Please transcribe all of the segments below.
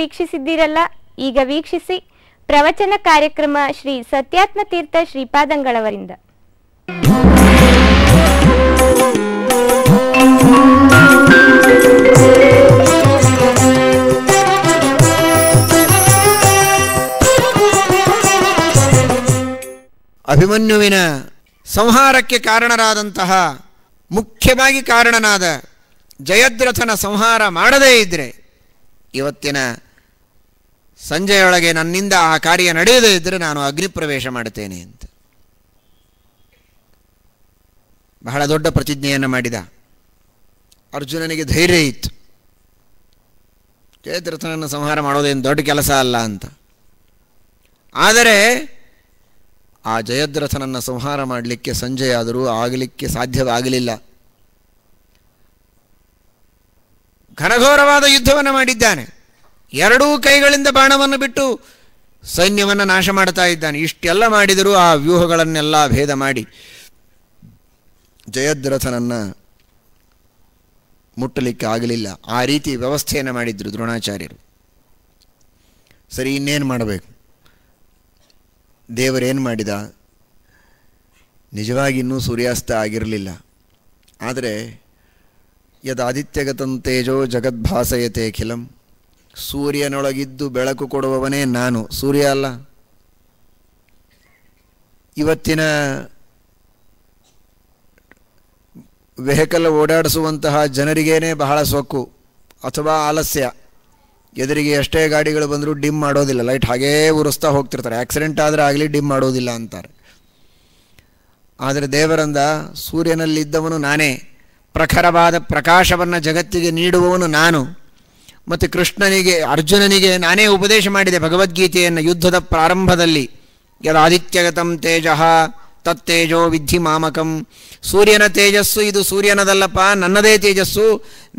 ವೀಕ್ಷಿಸಿದ್ದೀರಲ್ಲ ಈಗ ವೀಕ್ಷಿಸಿ ಪ್ರವಚನ ಕಾರ್ಯಕ್ರಮ ಶ್ರೀ ಸತ್ಯಾತ್ಮ ತೀರ್ಥ ಶ್ರೀಪಾದಂಗಳವರಿಂದ ಅಭಿಮನ್ಯುವಿನ ಸಂಹಾರಕ್ಕೆ ಕಾರಣರಾದಂತಹ ಮುಖ್ಯವಾಗಿ ಕಾರಣನಾದ ಜಯದ್ರಥನ ಸಂಹಾರ ಮಾಡದೇ ಇದ್ರೆ ಇವತ್ತಿನ ಸಂಜೆಯೊಳಗೆ ನನ್ನಿಂದ ಆ ಕಾರ್ಯ ನಡೆಯದೇ ಇದ್ದರೆ ನಾನು ಅಗ್ನಿಪ್ರವೇಶ ಮಾಡುತ್ತೇನೆ ಅಂತ ಬಹಳ ದೊಡ್ಡ ಪ್ರತಿಜ್ಞೆಯನ್ನು ಮಾಡಿದ ಅರ್ಜುನನಿಗೆ ಧೈರ್ಯ ಇತ್ತು ಜಯದ್ರಥನನ್ನು ಸಂಹಾರ ಮಾಡೋದೇನು ದೊಡ್ಡ ಕೆಲಸ ಅಲ್ಲ ಅಂತ ಆದರೆ ಆ ಜಯದ್ರಥನನ್ನು ಸಂಹಾರ ಮಾಡಲಿಕ್ಕೆ ಸಂಜೆಯಾದರೂ ಆಗಲಿಕ್ಕೆ ಸಾಧ್ಯವಾಗಲಿಲ್ಲ ಘನಘೋರವಾದ ಯುದ್ಧವನ್ನು ಮಾಡಿದ್ದಾನೆ ಎರಡೂ ಕೈಗಳಿಂದ ಬಾಣವನ್ನು ಬಿಟ್ಟು ಸೈನ್ಯವನ್ನು ನಾಶ ಮಾಡ್ತಾ ಇದ್ದಾನೆ ಇಷ್ಟೆಲ್ಲ ಮಾಡಿದರೂ ಆ ವ್ಯೂಹಗಳನ್ನೆಲ್ಲ ಭೇದ ಮಾಡಿ ಜಯದ್ರಥನನ್ನು ಮುಟ್ಟಲಿಕ್ಕೆ ಆಗಲಿಲ್ಲ ಆ ರೀತಿ ವ್ಯವಸ್ಥೆಯನ್ನು ಮಾಡಿದ್ರು ದ್ರೋಣಾಚಾರ್ಯರು ಸರಿ ಇನ್ನೇನು ಮಾಡಬೇಕು ದೇವರೇನು ಮಾಡಿದ ನಿಜವಾಗಿ ಇನ್ನೂ ಸೂರ್ಯಾಸ್ತ ಆಗಿರಲಿಲ್ಲ ಆದರೆ ಯದಾದಿತ್ಯಗತಂ ತೇಜೋ ಜಗದ್ಭಾಸಯತೆ ಖಿಲಂ ಸೂರ್ಯನೊಳಗಿದ್ದು ಬೆಳಕು ಕೊಡುವವನೇ ನಾನು ಸೂರ್ಯ ಅಲ್ಲ ಇವತ್ತಿನ ವೆಹಿಕಲ್ ಓಡಾಡಿಸುವಂತಹ ಜನರಿಗೇನೆ ಬಹಳ ಸೊಕ್ಕು ಅಥವಾ ಆಲಸ್ಯ ಎದುರಿಗೆ ಎಷ್ಟೇ ಗಾಡಿಗಳು ಬಂದರೂ ಡಿಮ್ ಮಾಡೋದಿಲ್ಲ ಲೈಟ್ ಹಾಗೇ ಉರಿಸ್ತಾ ಹೋಗ್ತಿರ್ತಾರೆ ಆ್ಯಕ್ಸಿಡೆಂಟ್ ಆದರೆ ಆಗಲಿ ಡಿಮ್ ಮಾಡೋದಿಲ್ಲ ಅಂತಾರೆ ಆದರೆ ದೇವರಂದ ಸೂರ್ಯನಲ್ಲಿದ್ದವನು ನಾನೇ ಪ್ರಖರವಾದ ಪ್ರಕಾಶವನ್ನು ಜಗತ್ತಿಗೆ ನೀಡುವವನು ನಾನು ಮತ್ತು ಕೃಷ್ಣನಿಗೆ ಅರ್ಜುನನಿಗೆ ನಾನೇ ಉಪದೇಶ ಮಾಡಿದೆ ಭಗವದ್ಗೀತೆಯನ್ನು ಯುದ್ಧದ ಪ್ರಾರಂಭದಲ್ಲಿ ಯದಾದಿತ್ಯಗತಂ ತೇಜಃ ತತ್ತೇಜೋ ವಿಧಿ ಮಾಮಕಂ ಸೂರ್ಯನ ತೇಜಸ್ಸು ಇದು ಸೂರ್ಯನದಲ್ಲಪ್ಪ ನನ್ನದೇ ತೇಜಸ್ಸು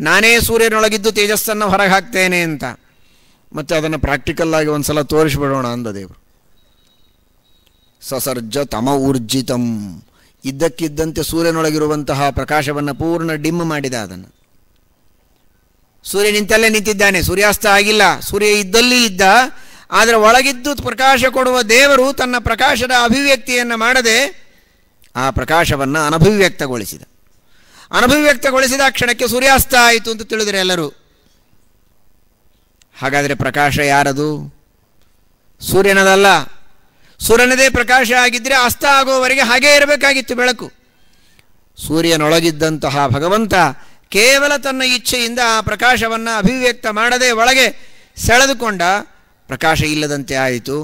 ನಾನೇ ಸೂರ್ಯನೊಳಗಿದ್ದು ತೇಜಸ್ಸನ್ನು ಹೊರಗೆ ಹಾಕ್ತೇನೆ ಅಂತ ಮತ್ತು ಅದನ್ನು ಪ್ರಾಕ್ಟಿಕಲ್ಲಾಗಿ ಒಂದು ಸಲ ತೋರಿಸ್ಬಿಡೋಣ ಅಂದ ದೇವರು ಸಸರ್ಜ ತಮ ಊರ್ಜಿತಂ ಇದ್ದಕ್ಕಿದ್ದಂತೆ ಸೂರ್ಯನೊಳಗಿರುವಂತಹ ಪ್ರಕಾಶವನ್ನು ಪೂರ್ಣ ಡಿಮ್ ಮಾಡಿದ ಅದನ್ನು ಸೂರ್ಯ ನಿಂತಲ್ಲೇ ನಿಂತಿದ್ದಾನೆ ಸೂರ್ಯಾಸ್ತ ಆಗಿಲ್ಲ ಸೂರ್ಯ ಇದ್ದಲ್ಲಿ ಇದ್ದ ಆದರೆ ಒಳಗಿದ್ದು ಪ್ರಕಾಶ ಕೊಡುವ ದೇವರು ತನ್ನ ಪ್ರಕಾಶದ ಅಭಿವ್ಯಕ್ತಿಯನ್ನು ಮಾಡದೆ ಆ ಪ್ರಕಾಶವನ್ನು ಅನಭಿವ್ಯಕ್ತಗೊಳಿಸಿದ ಅನಭಿವ್ಯಕ್ತಗೊಳಿಸಿದ ಕ್ಷಣಕ್ಕೆ ಸೂರ್ಯಾಸ್ತ ಆಯಿತು ಅಂತ ತಿಳಿದರೆ ಎಲ್ಲರೂ ಹಾಗಾದರೆ ಪ್ರಕಾಶ ಯಾರದು ಸೂರ್ಯನದಲ್ಲ ಸೂರ್ಯನದೇ ಪ್ರಕಾಶ ಆಗಿದ್ದರೆ ಅಸ್ತ ಆಗೋವರೆಗೆ ಹಾಗೇ ಇರಬೇಕಾಗಿತ್ತು ಬೆಳಕು ಸೂರ್ಯನೊಳಗಿದ್ದಂತಹ ಭಗವಂತ ಕೇವಲ ತನ್ನ ಇಚ್ಛೆಯಿಂದ ಆ ಪ್ರಕಾಶವನ್ನು ಅಭಿವ್ಯಕ್ತ ಮಾಡದೆ ಒಳಗೆ ಸೆಳೆದುಕೊಂಡ ಪ್ರಕಾಶ ಇಲ್ಲದಂತೆ ಆಯಿತು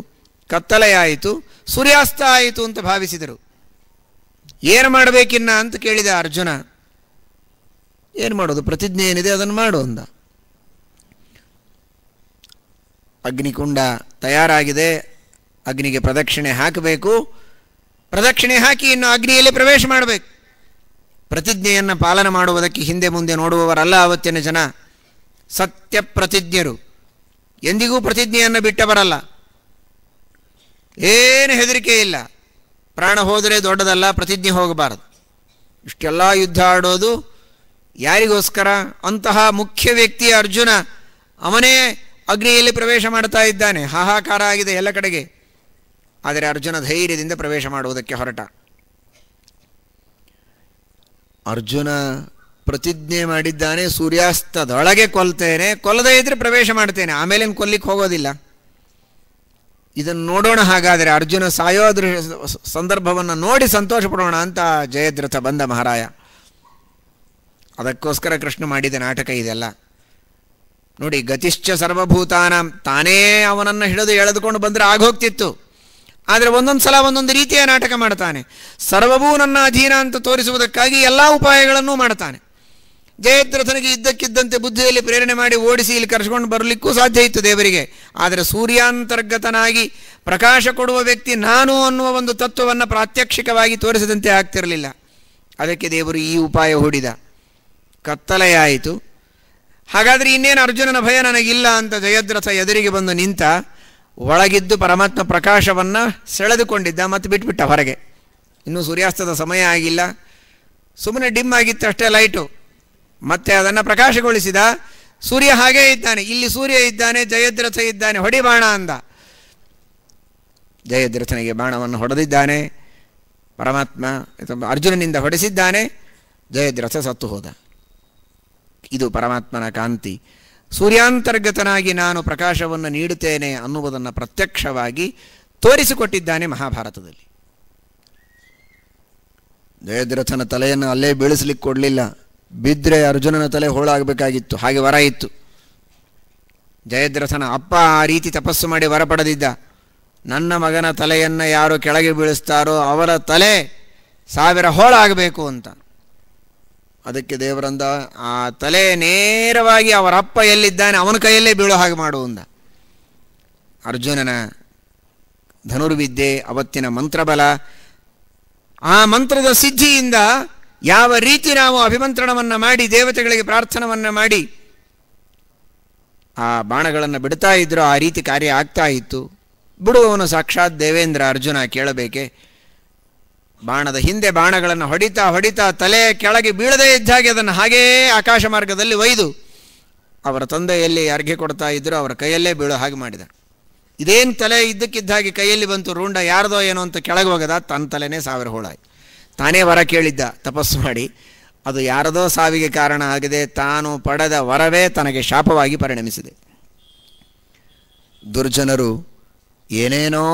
ಕತ್ತಲೆಯಾಯಿತು ಸೂರ್ಯಾಸ್ತ ಆಯಿತು ಅಂತ ಭಾವಿಸಿದರು ಏನು ಮಾಡಬೇಕಿನ್ನ ಅಂತ ಕೇಳಿದ ಅರ್ಜುನ ಏನು ಮಾಡೋದು ಪ್ರತಿಜ್ಞೆ ಏನಿದೆ ಅದನ್ನು ಮಾಡು ಅಂದ ಅಗ್ನಿಕುಂಡ ತಯಾರಾಗಿದೆ ಅಗ್ನಿಗೆ ಪ್ರದಕ್ಷಿಣೆ ಹಾಕಬೇಕು ಪ್ರದಕ್ಷಿಣೆ ಹಾಕಿ ಇನ್ನು ಅಗ್ನಿಯಲ್ಲಿ ಪ್ರವೇಶ ಮಾಡಬೇಕು ಪ್ರತಿಜ್ಞೆಯನ್ನು ಪಾಲನೆ ಮಾಡುವುದಕ್ಕೆ ಹಿಂದೆ ಮುಂದೆ ನೋಡುವವರಲ್ಲ ಆವತ್ತಿನ ಜನ ಸತ್ಯ ಪ್ರತಿಜ್ಞರು ಎಂದಿಗೂ ಪ್ರತಿಜ್ಞೆಯನ್ನು ಬಿಟ್ಟವರಲ್ಲ ಏನು ಹೆದರಿಕೆ ಇಲ್ಲ ಪ್ರಾಣ ಹೋದರೆ ದೊಡ್ಡದಲ್ಲ ಪ್ರತಿಜ್ಞೆ ಹೋಗಬಾರದು ಇಷ್ಟೆಲ್ಲ ಯುದ್ಧ ಆಡೋದು ಯಾರಿಗೋಸ್ಕರ ಅಂತಹ ಮುಖ್ಯ ವ್ಯಕ್ತಿ ಅರ್ಜುನ ಅವನೇ ಅಗ್ನಿಯಲ್ಲಿ ಪ್ರವೇಶ ಮಾಡ್ತಾ ಇದ್ದಾನೆ ಹಾಹಾಕಾರ ಆಗಿದೆ ಎಲ್ಲ ಕಡೆಗೆ ಆದರೆ ಅರ್ಜುನ ಧೈರ್ಯದಿಂದ ಪ್ರವೇಶ ಮಾಡುವುದಕ್ಕೆ ಹೊರಟ ಅರ್ಜುನ ಪ್ರತಿಜ್ಞೆ ಮಾಡಿದ್ದಾನೆ ಸೂರ್ಯಾಸ್ತದೊಳಗೆ ಕೊಲ್ತೇನೆ ಕೊಲ್ಲದೇ ಇದ್ರೆ ಪ್ರವೇಶ ಮಾಡ್ತೇನೆ ಆಮೇಲೆ ಕೊಲ್ಲಿಕ್ಕೆ ಹೋಗೋದಿಲ್ಲ ಇದನ್ನು ನೋಡೋಣ ಹಾಗಾದರೆ ಅರ್ಜುನ ಸಾಯೋ ದೃಶ್ಯ ಸಂದರ್ಭವನ್ನು ನೋಡಿ ಸಂತೋಷ ಪಡೋಣ ಅಂತ ಜಯದ್ರಥ ಬಂದ ಮಹಾರಾಯ ಅದಕ್ಕೋಸ್ಕರ ಕೃಷ್ಣ ಮಾಡಿದ ನಾಟಕ ಇದೆಲ್ಲ ನೋಡಿ ಗತಿಶ್ಚ ಸರ್ವಭೂತಾನ ತಾನೇ ಅವನನ್ನು ಹಿಡಿದು ಎಳೆದುಕೊಂಡು ಬಂದರೆ ಆಗೋಗ್ತಿತ್ತು ಆದರೆ ಒಂದೊಂದು ಸಲ ಒಂದೊಂದು ರೀತಿಯ ನಾಟಕ ಮಾಡ್ತಾನೆ ಸರ್ವವೂ ನನ್ನ ಅಧೀನ ಅಂತ ತೋರಿಸುವುದಕ್ಕಾಗಿ ಎಲ್ಲ ಉಪಾಯಗಳನ್ನೂ ಮಾಡ್ತಾನೆ ಜಯದ್ರಥನಿಗೆ ಇದ್ದಕ್ಕಿದ್ದಂತೆ ಬುದ್ಧಿಯಲ್ಲಿ ಪ್ರೇರಣೆ ಮಾಡಿ ಓಡಿಸಿ ಇಲ್ಲಿ ಕರೆಸ್ಕೊಂಡು ಬರಲಿಕ್ಕೂ ಸಾಧ್ಯ ಇತ್ತು ದೇವರಿಗೆ ಆದರೆ ಸೂರ್ಯಾಂತರ್ಗತನಾಗಿ ಪ್ರಕಾಶ ಕೊಡುವ ವ್ಯಕ್ತಿ ನಾನು ಅನ್ನುವ ಒಂದು ತತ್ವವನ್ನು ಪ್ರಾತ್ಯಕ್ಷಿಕವಾಗಿ ತೋರಿಸದಂತೆ ಆಗ್ತಿರಲಿಲ್ಲ ಅದಕ್ಕೆ ದೇವರು ಈ ಉಪಾಯ ಹೂಡಿದ ಕತ್ತಲೆಯಾಯಿತು ಹಾಗಾದರೆ ಇನ್ನೇನು ಅರ್ಜುನನ ಭಯ ನನಗಿಲ್ಲ ಅಂತ ಜಯದ್ರಥ ಎದುರಿಗೆ ಬಂದು ನಿಂತ ಒಳಗಿದ್ದು ಪರಮಾತ್ಮ ಪ್ರಕಾಶವನ್ನು ಸೆಳೆದುಕೊಂಡಿದ್ದ ಮತ್ತು ಬಿಟ್ಬಿಟ್ಟ ಹೊರಗೆ ಇನ್ನೂ ಸೂರ್ಯಾಸ್ತದ ಸಮಯ ಆಗಿಲ್ಲ ಸುಮ್ಮನೆ ಡಿಮ್ ಆಗಿತ್ತು ಅಷ್ಟೇ ಲೈಟು ಮತ್ತೆ ಅದನ್ನು ಪ್ರಕಾಶಗೊಳಿಸಿದ ಸೂರ್ಯ ಹಾಗೇ ಇದ್ದಾನೆ ಇಲ್ಲಿ ಸೂರ್ಯ ಇದ್ದಾನೆ ಜಯದ್ರಥ ಇದ್ದಾನೆ ಹೊಡಿ ಬಾಣ ಅಂದ ಜಯದ್ರಥನಿಗೆ ಬಾಣವನ್ನು ಹೊಡೆದಿದ್ದಾನೆ ಪರಮಾತ್ಮ ಅರ್ಜುನನಿಂದ ಹೊಡೆಸಿದ್ದಾನೆ ಜಯದ್ರಥ ಸತ್ತು ಹೋದ ಇದು ಪರಮಾತ್ಮನ ಕಾಂತಿ ಸೂರ್ಯಾಂತರ್ಗತನಾಗಿ ನಾನು ಪ್ರಕಾಶವನ್ನು ನೀಡುತ್ತೇನೆ ಅನ್ನುವುದನ್ನು ಪ್ರತ್ಯಕ್ಷವಾಗಿ ತೋರಿಸಿಕೊಟ್ಟಿದ್ದಾನೆ ಮಹಾಭಾರತದಲ್ಲಿ ಜಯದ್ರಥನ ತಲೆಯನ್ನು ಅಲ್ಲೇ ಬೀಳಿಸ್ಲಿಕ್ಕೆ ಕೊಡಲಿಲ್ಲ ಬಿದ್ದರೆ ಅರ್ಜುನನ ತಲೆ ಹೋಳಾಗಬೇಕಾಗಿತ್ತು ಹಾಗೆ ವರ ಇತ್ತು ಜಯದ್ರಥನ ಅಪ್ಪ ಆ ರೀತಿ ತಪಸ್ಸು ಮಾಡಿ ವರ ಪಡೆದಿದ್ದ ನನ್ನ ಮಗನ ತಲೆಯನ್ನು ಯಾರು ಕೆಳಗೆ ಬೀಳಿಸ್ತಾರೋ ಅವರ ತಲೆ ಸಾವಿರ ಹೋಳಾಗಬೇಕು ಅಂತ ಅದಕ್ಕೆ ದೇವರಂದ ಆ ತಲೆ ನೇರವಾಗಿ ಅವರ ಅಪ್ಪ ಎಲ್ಲಿದ್ದಾನೆ ಅವನ ಕೈಯಲ್ಲೇ ಬೀಳೋ ಹಾಗೆ ಮಾಡುವಂದ ಅರ್ಜುನನ ಧನುರ್ವಿದ್ಯೆ ಅವತ್ತಿನ ಮಂತ್ರಬಲ ಆ ಮಂತ್ರದ ಸಿದ್ಧಿಯಿಂದ ಯಾವ ರೀತಿ ನಾವು ಅಭಿಮಂತ್ರಣವನ್ನು ಮಾಡಿ ದೇವತೆಗಳಿಗೆ ಪ್ರಾರ್ಥನವನ್ನು ಮಾಡಿ ಆ ಬಾಣಗಳನ್ನು ಬಿಡ್ತಾ ಇದ್ರು ಆ ರೀತಿ ಕಾರ್ಯ ಆಗ್ತಾ ಇತ್ತು ಬಿಡುವವನು ಸಾಕ್ಷಾತ್ ದೇವೇಂದ್ರ ಅರ್ಜುನ ಕೇಳಬೇಕೆ ಬಾಣದ ಹಿಂದೆ ಬಾಣಗಳನ್ನು ಹೊಡಿತಾ ಹೊಡಿತಾ ತಲೆ ಕೆಳಗೆ ಬೀಳದೇ ಇದ್ದಾಗೆ ಅದನ್ನು ಹಾಗೇ ಆಕಾಶ ಮಾರ್ಗದಲ್ಲಿ ಒಯ್ದು ಅವರ ತಂದೆಯಲ್ಲಿ ಅರ್ಘೆ ಕೊಡ್ತಾ ಇದ್ದರೂ ಅವರ ಕೈಯಲ್ಲೇ ಬೀಳೋ ಹಾಗೆ ಮಾಡಿದ ಇದೇನು ತಲೆ ಇದ್ದಕ್ಕಿದ್ದಾಗಿ ಕೈಯಲ್ಲಿ ಬಂತು ರೂಂಡ ಯಾರದೋ ಏನೋ ಅಂತ ಕೆಳಗೆ ಹೋಗದ ತನ್ನ ತಲೆನೇ ಸಾವಿರ ಹೋಳಾಯಿ ತಾನೇ ವರ ಕೇಳಿದ್ದ ತಪಸ್ಸು ಮಾಡಿ ಅದು ಯಾರದೋ ಸಾವಿಗೆ ಕಾರಣ ಆಗಿದೆ ತಾನು ಪಡೆದ ವರವೇ ತನಗೆ ಶಾಪವಾಗಿ ಪರಿಣಮಿಸಿದೆ ದುರ್ಜನರು ಏನೇನೋ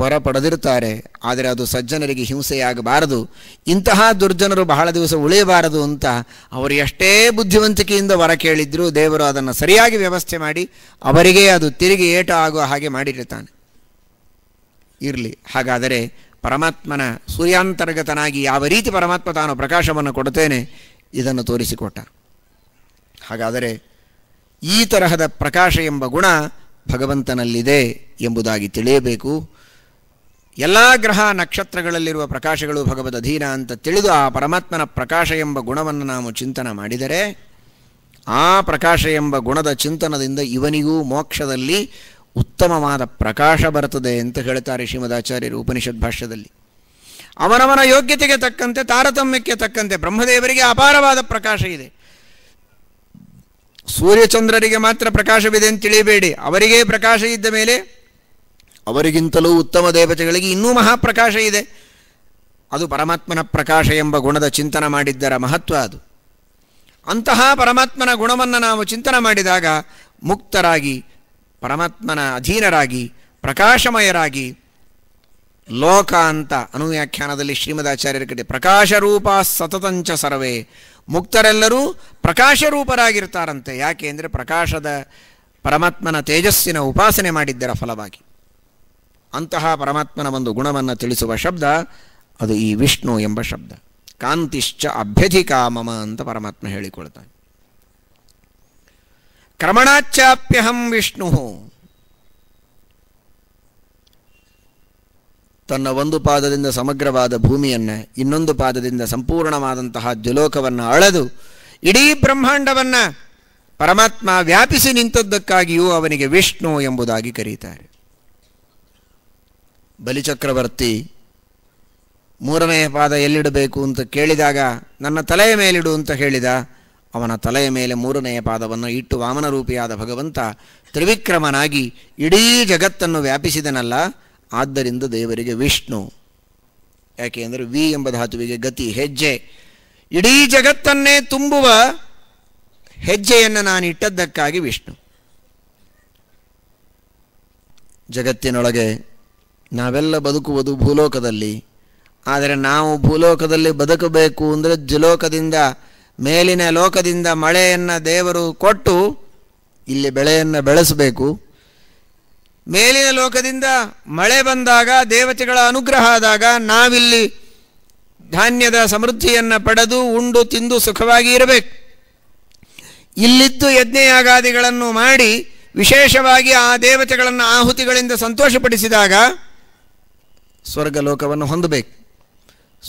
ವರ ಪಡೆದಿರ್ತಾರೆ ಆದರೆ ಅದು ಸಜ್ಜನರಿಗೆ ಹಿಂಸೆಯಾಗಬಾರದು ಇಂತಹ ದುರ್ಜನರು ಬಹಳ ದಿವಸ ಉಳಿಯಬಾರದು ಅಂತ ಅವರು ಎಷ್ಟೇ ಬುದ್ಧಿವಂತಿಕೆಯಿಂದ ವರ ಕೇಳಿದ್ರು ದೇವರು ಅದನ್ನು ಸರಿಯಾಗಿ ವ್ಯವಸ್ಥೆ ಮಾಡಿ ಅವರಿಗೆ ಅದು ತಿರುಗಿ ಏಟ ಆಗುವ ಹಾಗೆ ಮಾಡಿರ್ತಾನೆ ಇರಲಿ ಹಾಗಾದರೆ ಪರಮಾತ್ಮನ ಸೂರ್ಯಾಂತರ್ಗತನಾಗಿ ಯಾವ ರೀತಿ ಪರಮಾತ್ಮ ತಾನು ಪ್ರಕಾಶವನ್ನು ಕೊಡುತ್ತೇನೆ ಇದನ್ನು ತೋರಿಸಿಕೊಟ್ಟ ಹಾಗಾದರೆ ಈ ತರಹದ ಪ್ರಕಾಶ ಎಂಬ ಗುಣ ಭಗವಂತನಲ್ಲಿದೆ ಎಂಬುದಾಗಿ ತಿಳಿಯಬೇಕು ಎಲ್ಲ ಗ್ರಹ ನಕ್ಷತ್ರಗಳಲ್ಲಿರುವ ಪ್ರಕಾಶಗಳು ಭಗವದ್ ಅಧೀನ ಅಂತ ತಿಳಿದು ಆ ಪರಮಾತ್ಮನ ಪ್ರಕಾಶ ಎಂಬ ಗುಣವನ್ನು ನಾವು ಚಿಂತನ ಮಾಡಿದರೆ ಆ ಪ್ರಕಾಶ ಎಂಬ ಗುಣದ ಚಿಂತನದಿಂದ ಇವನಿಗೂ ಮೋಕ್ಷದಲ್ಲಿ ಉತ್ತಮವಾದ ಪ್ರಕಾಶ ಬರುತ್ತದೆ ಅಂತ ಹೇಳ್ತಾರೆ ಶ್ರೀಮದಾಚಾರ್ಯರು ಉಪನಿಷತ್ ಭಾಷ್ಯದಲ್ಲಿ ಅವನವನ ಯೋಗ್ಯತೆಗೆ ತಕ್ಕಂತೆ ತಾರತಮ್ಯಕ್ಕೆ ತಕ್ಕಂತೆ ಬ್ರಹ್ಮದೇವರಿಗೆ ಅಪಾರವಾದ ಪ್ರಕಾಶ ಇದೆ ಸೂರ್ಯಚಂದ್ರರಿಗೆ ಮಾತ್ರ ಪ್ರಕಾಶವಿದೆ ಅಂತ ತಿಳಿಯಬೇಡಿ ಅವರಿಗೆ ಪ್ರಕಾಶ ಇದ್ದ ಮೇಲೆ ಅವರಿಗಿಂತಲೂ ಉತ್ತಮ ದೇವತೆಗಳಿಗೆ ಇನ್ನೂ ಮಹಾಪ್ರಕಾಶ ಇದೆ ಅದು ಪರಮಾತ್ಮನ ಪ್ರಕಾಶ ಎಂಬ ಗುಣದ ಚಿಂತನೆ ಮಾಡಿದ್ದರ ಮಹತ್ವ ಅದು ಅಂತಹ ಪರಮಾತ್ಮನ ಗುಣವನ್ನು ನಾವು ಚಿಂತನೆ ಮಾಡಿದಾಗ ಮುಕ್ತರಾಗಿ ಪರಮಾತ್ಮನ ಅಧೀನರಾಗಿ ಪ್ರಕಾಶಮಯರಾಗಿ ಲೋಕ ಅಂತ ಅನುವ್ಯಾಖ್ಯಾನದಲ್ಲಿ ಶ್ರೀಮದಾಚಾರ್ಯರ ಕಡೆ ಪ್ರಕಾಶರೂಪ ಸತತಂಚ ಸರ್ವೇ ಮುಕ್ತರೆಲ್ಲರೂ ಪ್ರಕಾಶರೂಪರಾಗಿರ್ತಾರಂತೆ ಯಾಕೆ ಅಂದರೆ ಪ್ರಕಾಶದ ಪರಮಾತ್ಮನ ತೇಜಸ್ಸಿನ ಉಪಾಸನೆ ಮಾಡಿದ್ದರ ಫಲವಾಗಿ ಅಂತಹ ಪರಮಾತ್ಮನ ಒಂದು ಗುಣವನ್ನು ತಿಳಿಸುವ ಶಬ್ದ ಅದು ಈ ವಿಷ್ಣು ಎಂಬ ಶಬ್ದ ಕಾಂತಿಶ್ಚ ಅಭ್ಯಧಿಕಾ ಮಮ ಅಂತ ಪರಮಾತ್ಮ ಹೇಳಿಕೊಳ್ತಾನೆ ಕ್ರಮಣಾಚಾಪ್ಯಹಂ ವಿಷ್ಣು ತನ್ನ ಒಂದು ಪಾದದಿಂದ ಸಮಗ್ರವಾದ ಭೂಮಿಯನ್ನು ಇನ್ನೊಂದು ಪಾದದಿಂದ ಸಂಪೂರ್ಣವಾದಂತಹ ದ್ಯುಲೋಕವನ್ನು ಅಳೆದು ಇಡೀ ಬ್ರಹ್ಮಾಂಡವನ್ನು ಪರಮಾತ್ಮ ವ್ಯಾಪಿಸಿ ನಿಂತದ್ದಕ್ಕಾಗಿಯೂ ಅವನಿಗೆ ವಿಷ್ಣು ಎಂಬುದಾಗಿ ಕರೀತಾರೆ ಬಲಿಚಕ್ರವರ್ತಿ ಮೂರನೆಯ ಪಾದ ಎಲ್ಲಿಡಬೇಕು ಅಂತ ಕೇಳಿದಾಗ ನನ್ನ ತಲೆಯ ಮೇಲಿಡು ಅಂತ ಹೇಳಿದ ಅವನ ತಲೆಯ ಮೇಲೆ ಮೂರನೆಯ ಪಾದವನ್ನು ಇಟ್ಟು ವಾಮನರೂಪಿಯಾದ ಭಗವಂತ ತ್ರಿವಿಕ್ರಮನಾಗಿ ಇಡೀ ಜಗತ್ತನ್ನು ವ್ಯಾಪಿಸಿದನಲ್ಲ ಆದ್ದರಿಂದ ದೇವರಿಗೆ ವಿಷ್ಣು ಯಾಕೆ ಅಂದರೆ ವಿ ಎಂಬ ಧಾತುವಿಗೆ ಗತಿ ಹೆಜ್ಜೆ ಇಡೀ ಜಗತ್ತನ್ನೇ ತುಂಬುವ ಹೆಜ್ಜೆಯನ್ನು ನಾನು ವಿಷ್ಣು ಜಗತ್ತಿನೊಳಗೆ ನಾವೆಲ್ಲ ಬದುಕುವುದು ಭೂಲೋಕದಲ್ಲಿ ಆದರೆ ನಾವು ಭೂಲೋಕದಲ್ಲಿ ಬದುಕಬೇಕು ಅಂದರೆ ಜಲೋಕದಿಂದ ಮೇಲಿನ ಲೋಕದಿಂದ ಮಳೆಯನ್ನು ದೇವರು ಕೊಟ್ಟು ಇಲ್ಲಿ ಬೆಳೆಯನ್ನು ಬೆಳೆಸಬೇಕು ಮೇಲಿನ ಲೋಕದಿಂದ ಮಳೆ ಬಂದಾಗ ದೇವತೆಗಳ ಅನುಗ್ರಹ ಆದಾಗ ನಾವಿಲ್ಲಿ ಧಾನ್ಯದ ಸಮೃದ್ಧಿಯನ್ನು ಪಡೆದು ಉಂಡು ತಿಂದು ಸುಖವಾಗಿ ಇರಬೇಕು ಇಲ್ಲಿದ್ದು ಯಜ್ಞಯಾಗಾದಿಗಳನ್ನು ಮಾಡಿ ವಿಶೇಷವಾಗಿ ಆ ದೇವತೆಗಳನ್ನು ಆಹುತಿಗಳಿಂದ ಸಂತೋಷಪಡಿಸಿದಾಗ ಸ್ವರ್ಗಲೋಕವನ್ನು ಹೊಂದಬೇಕು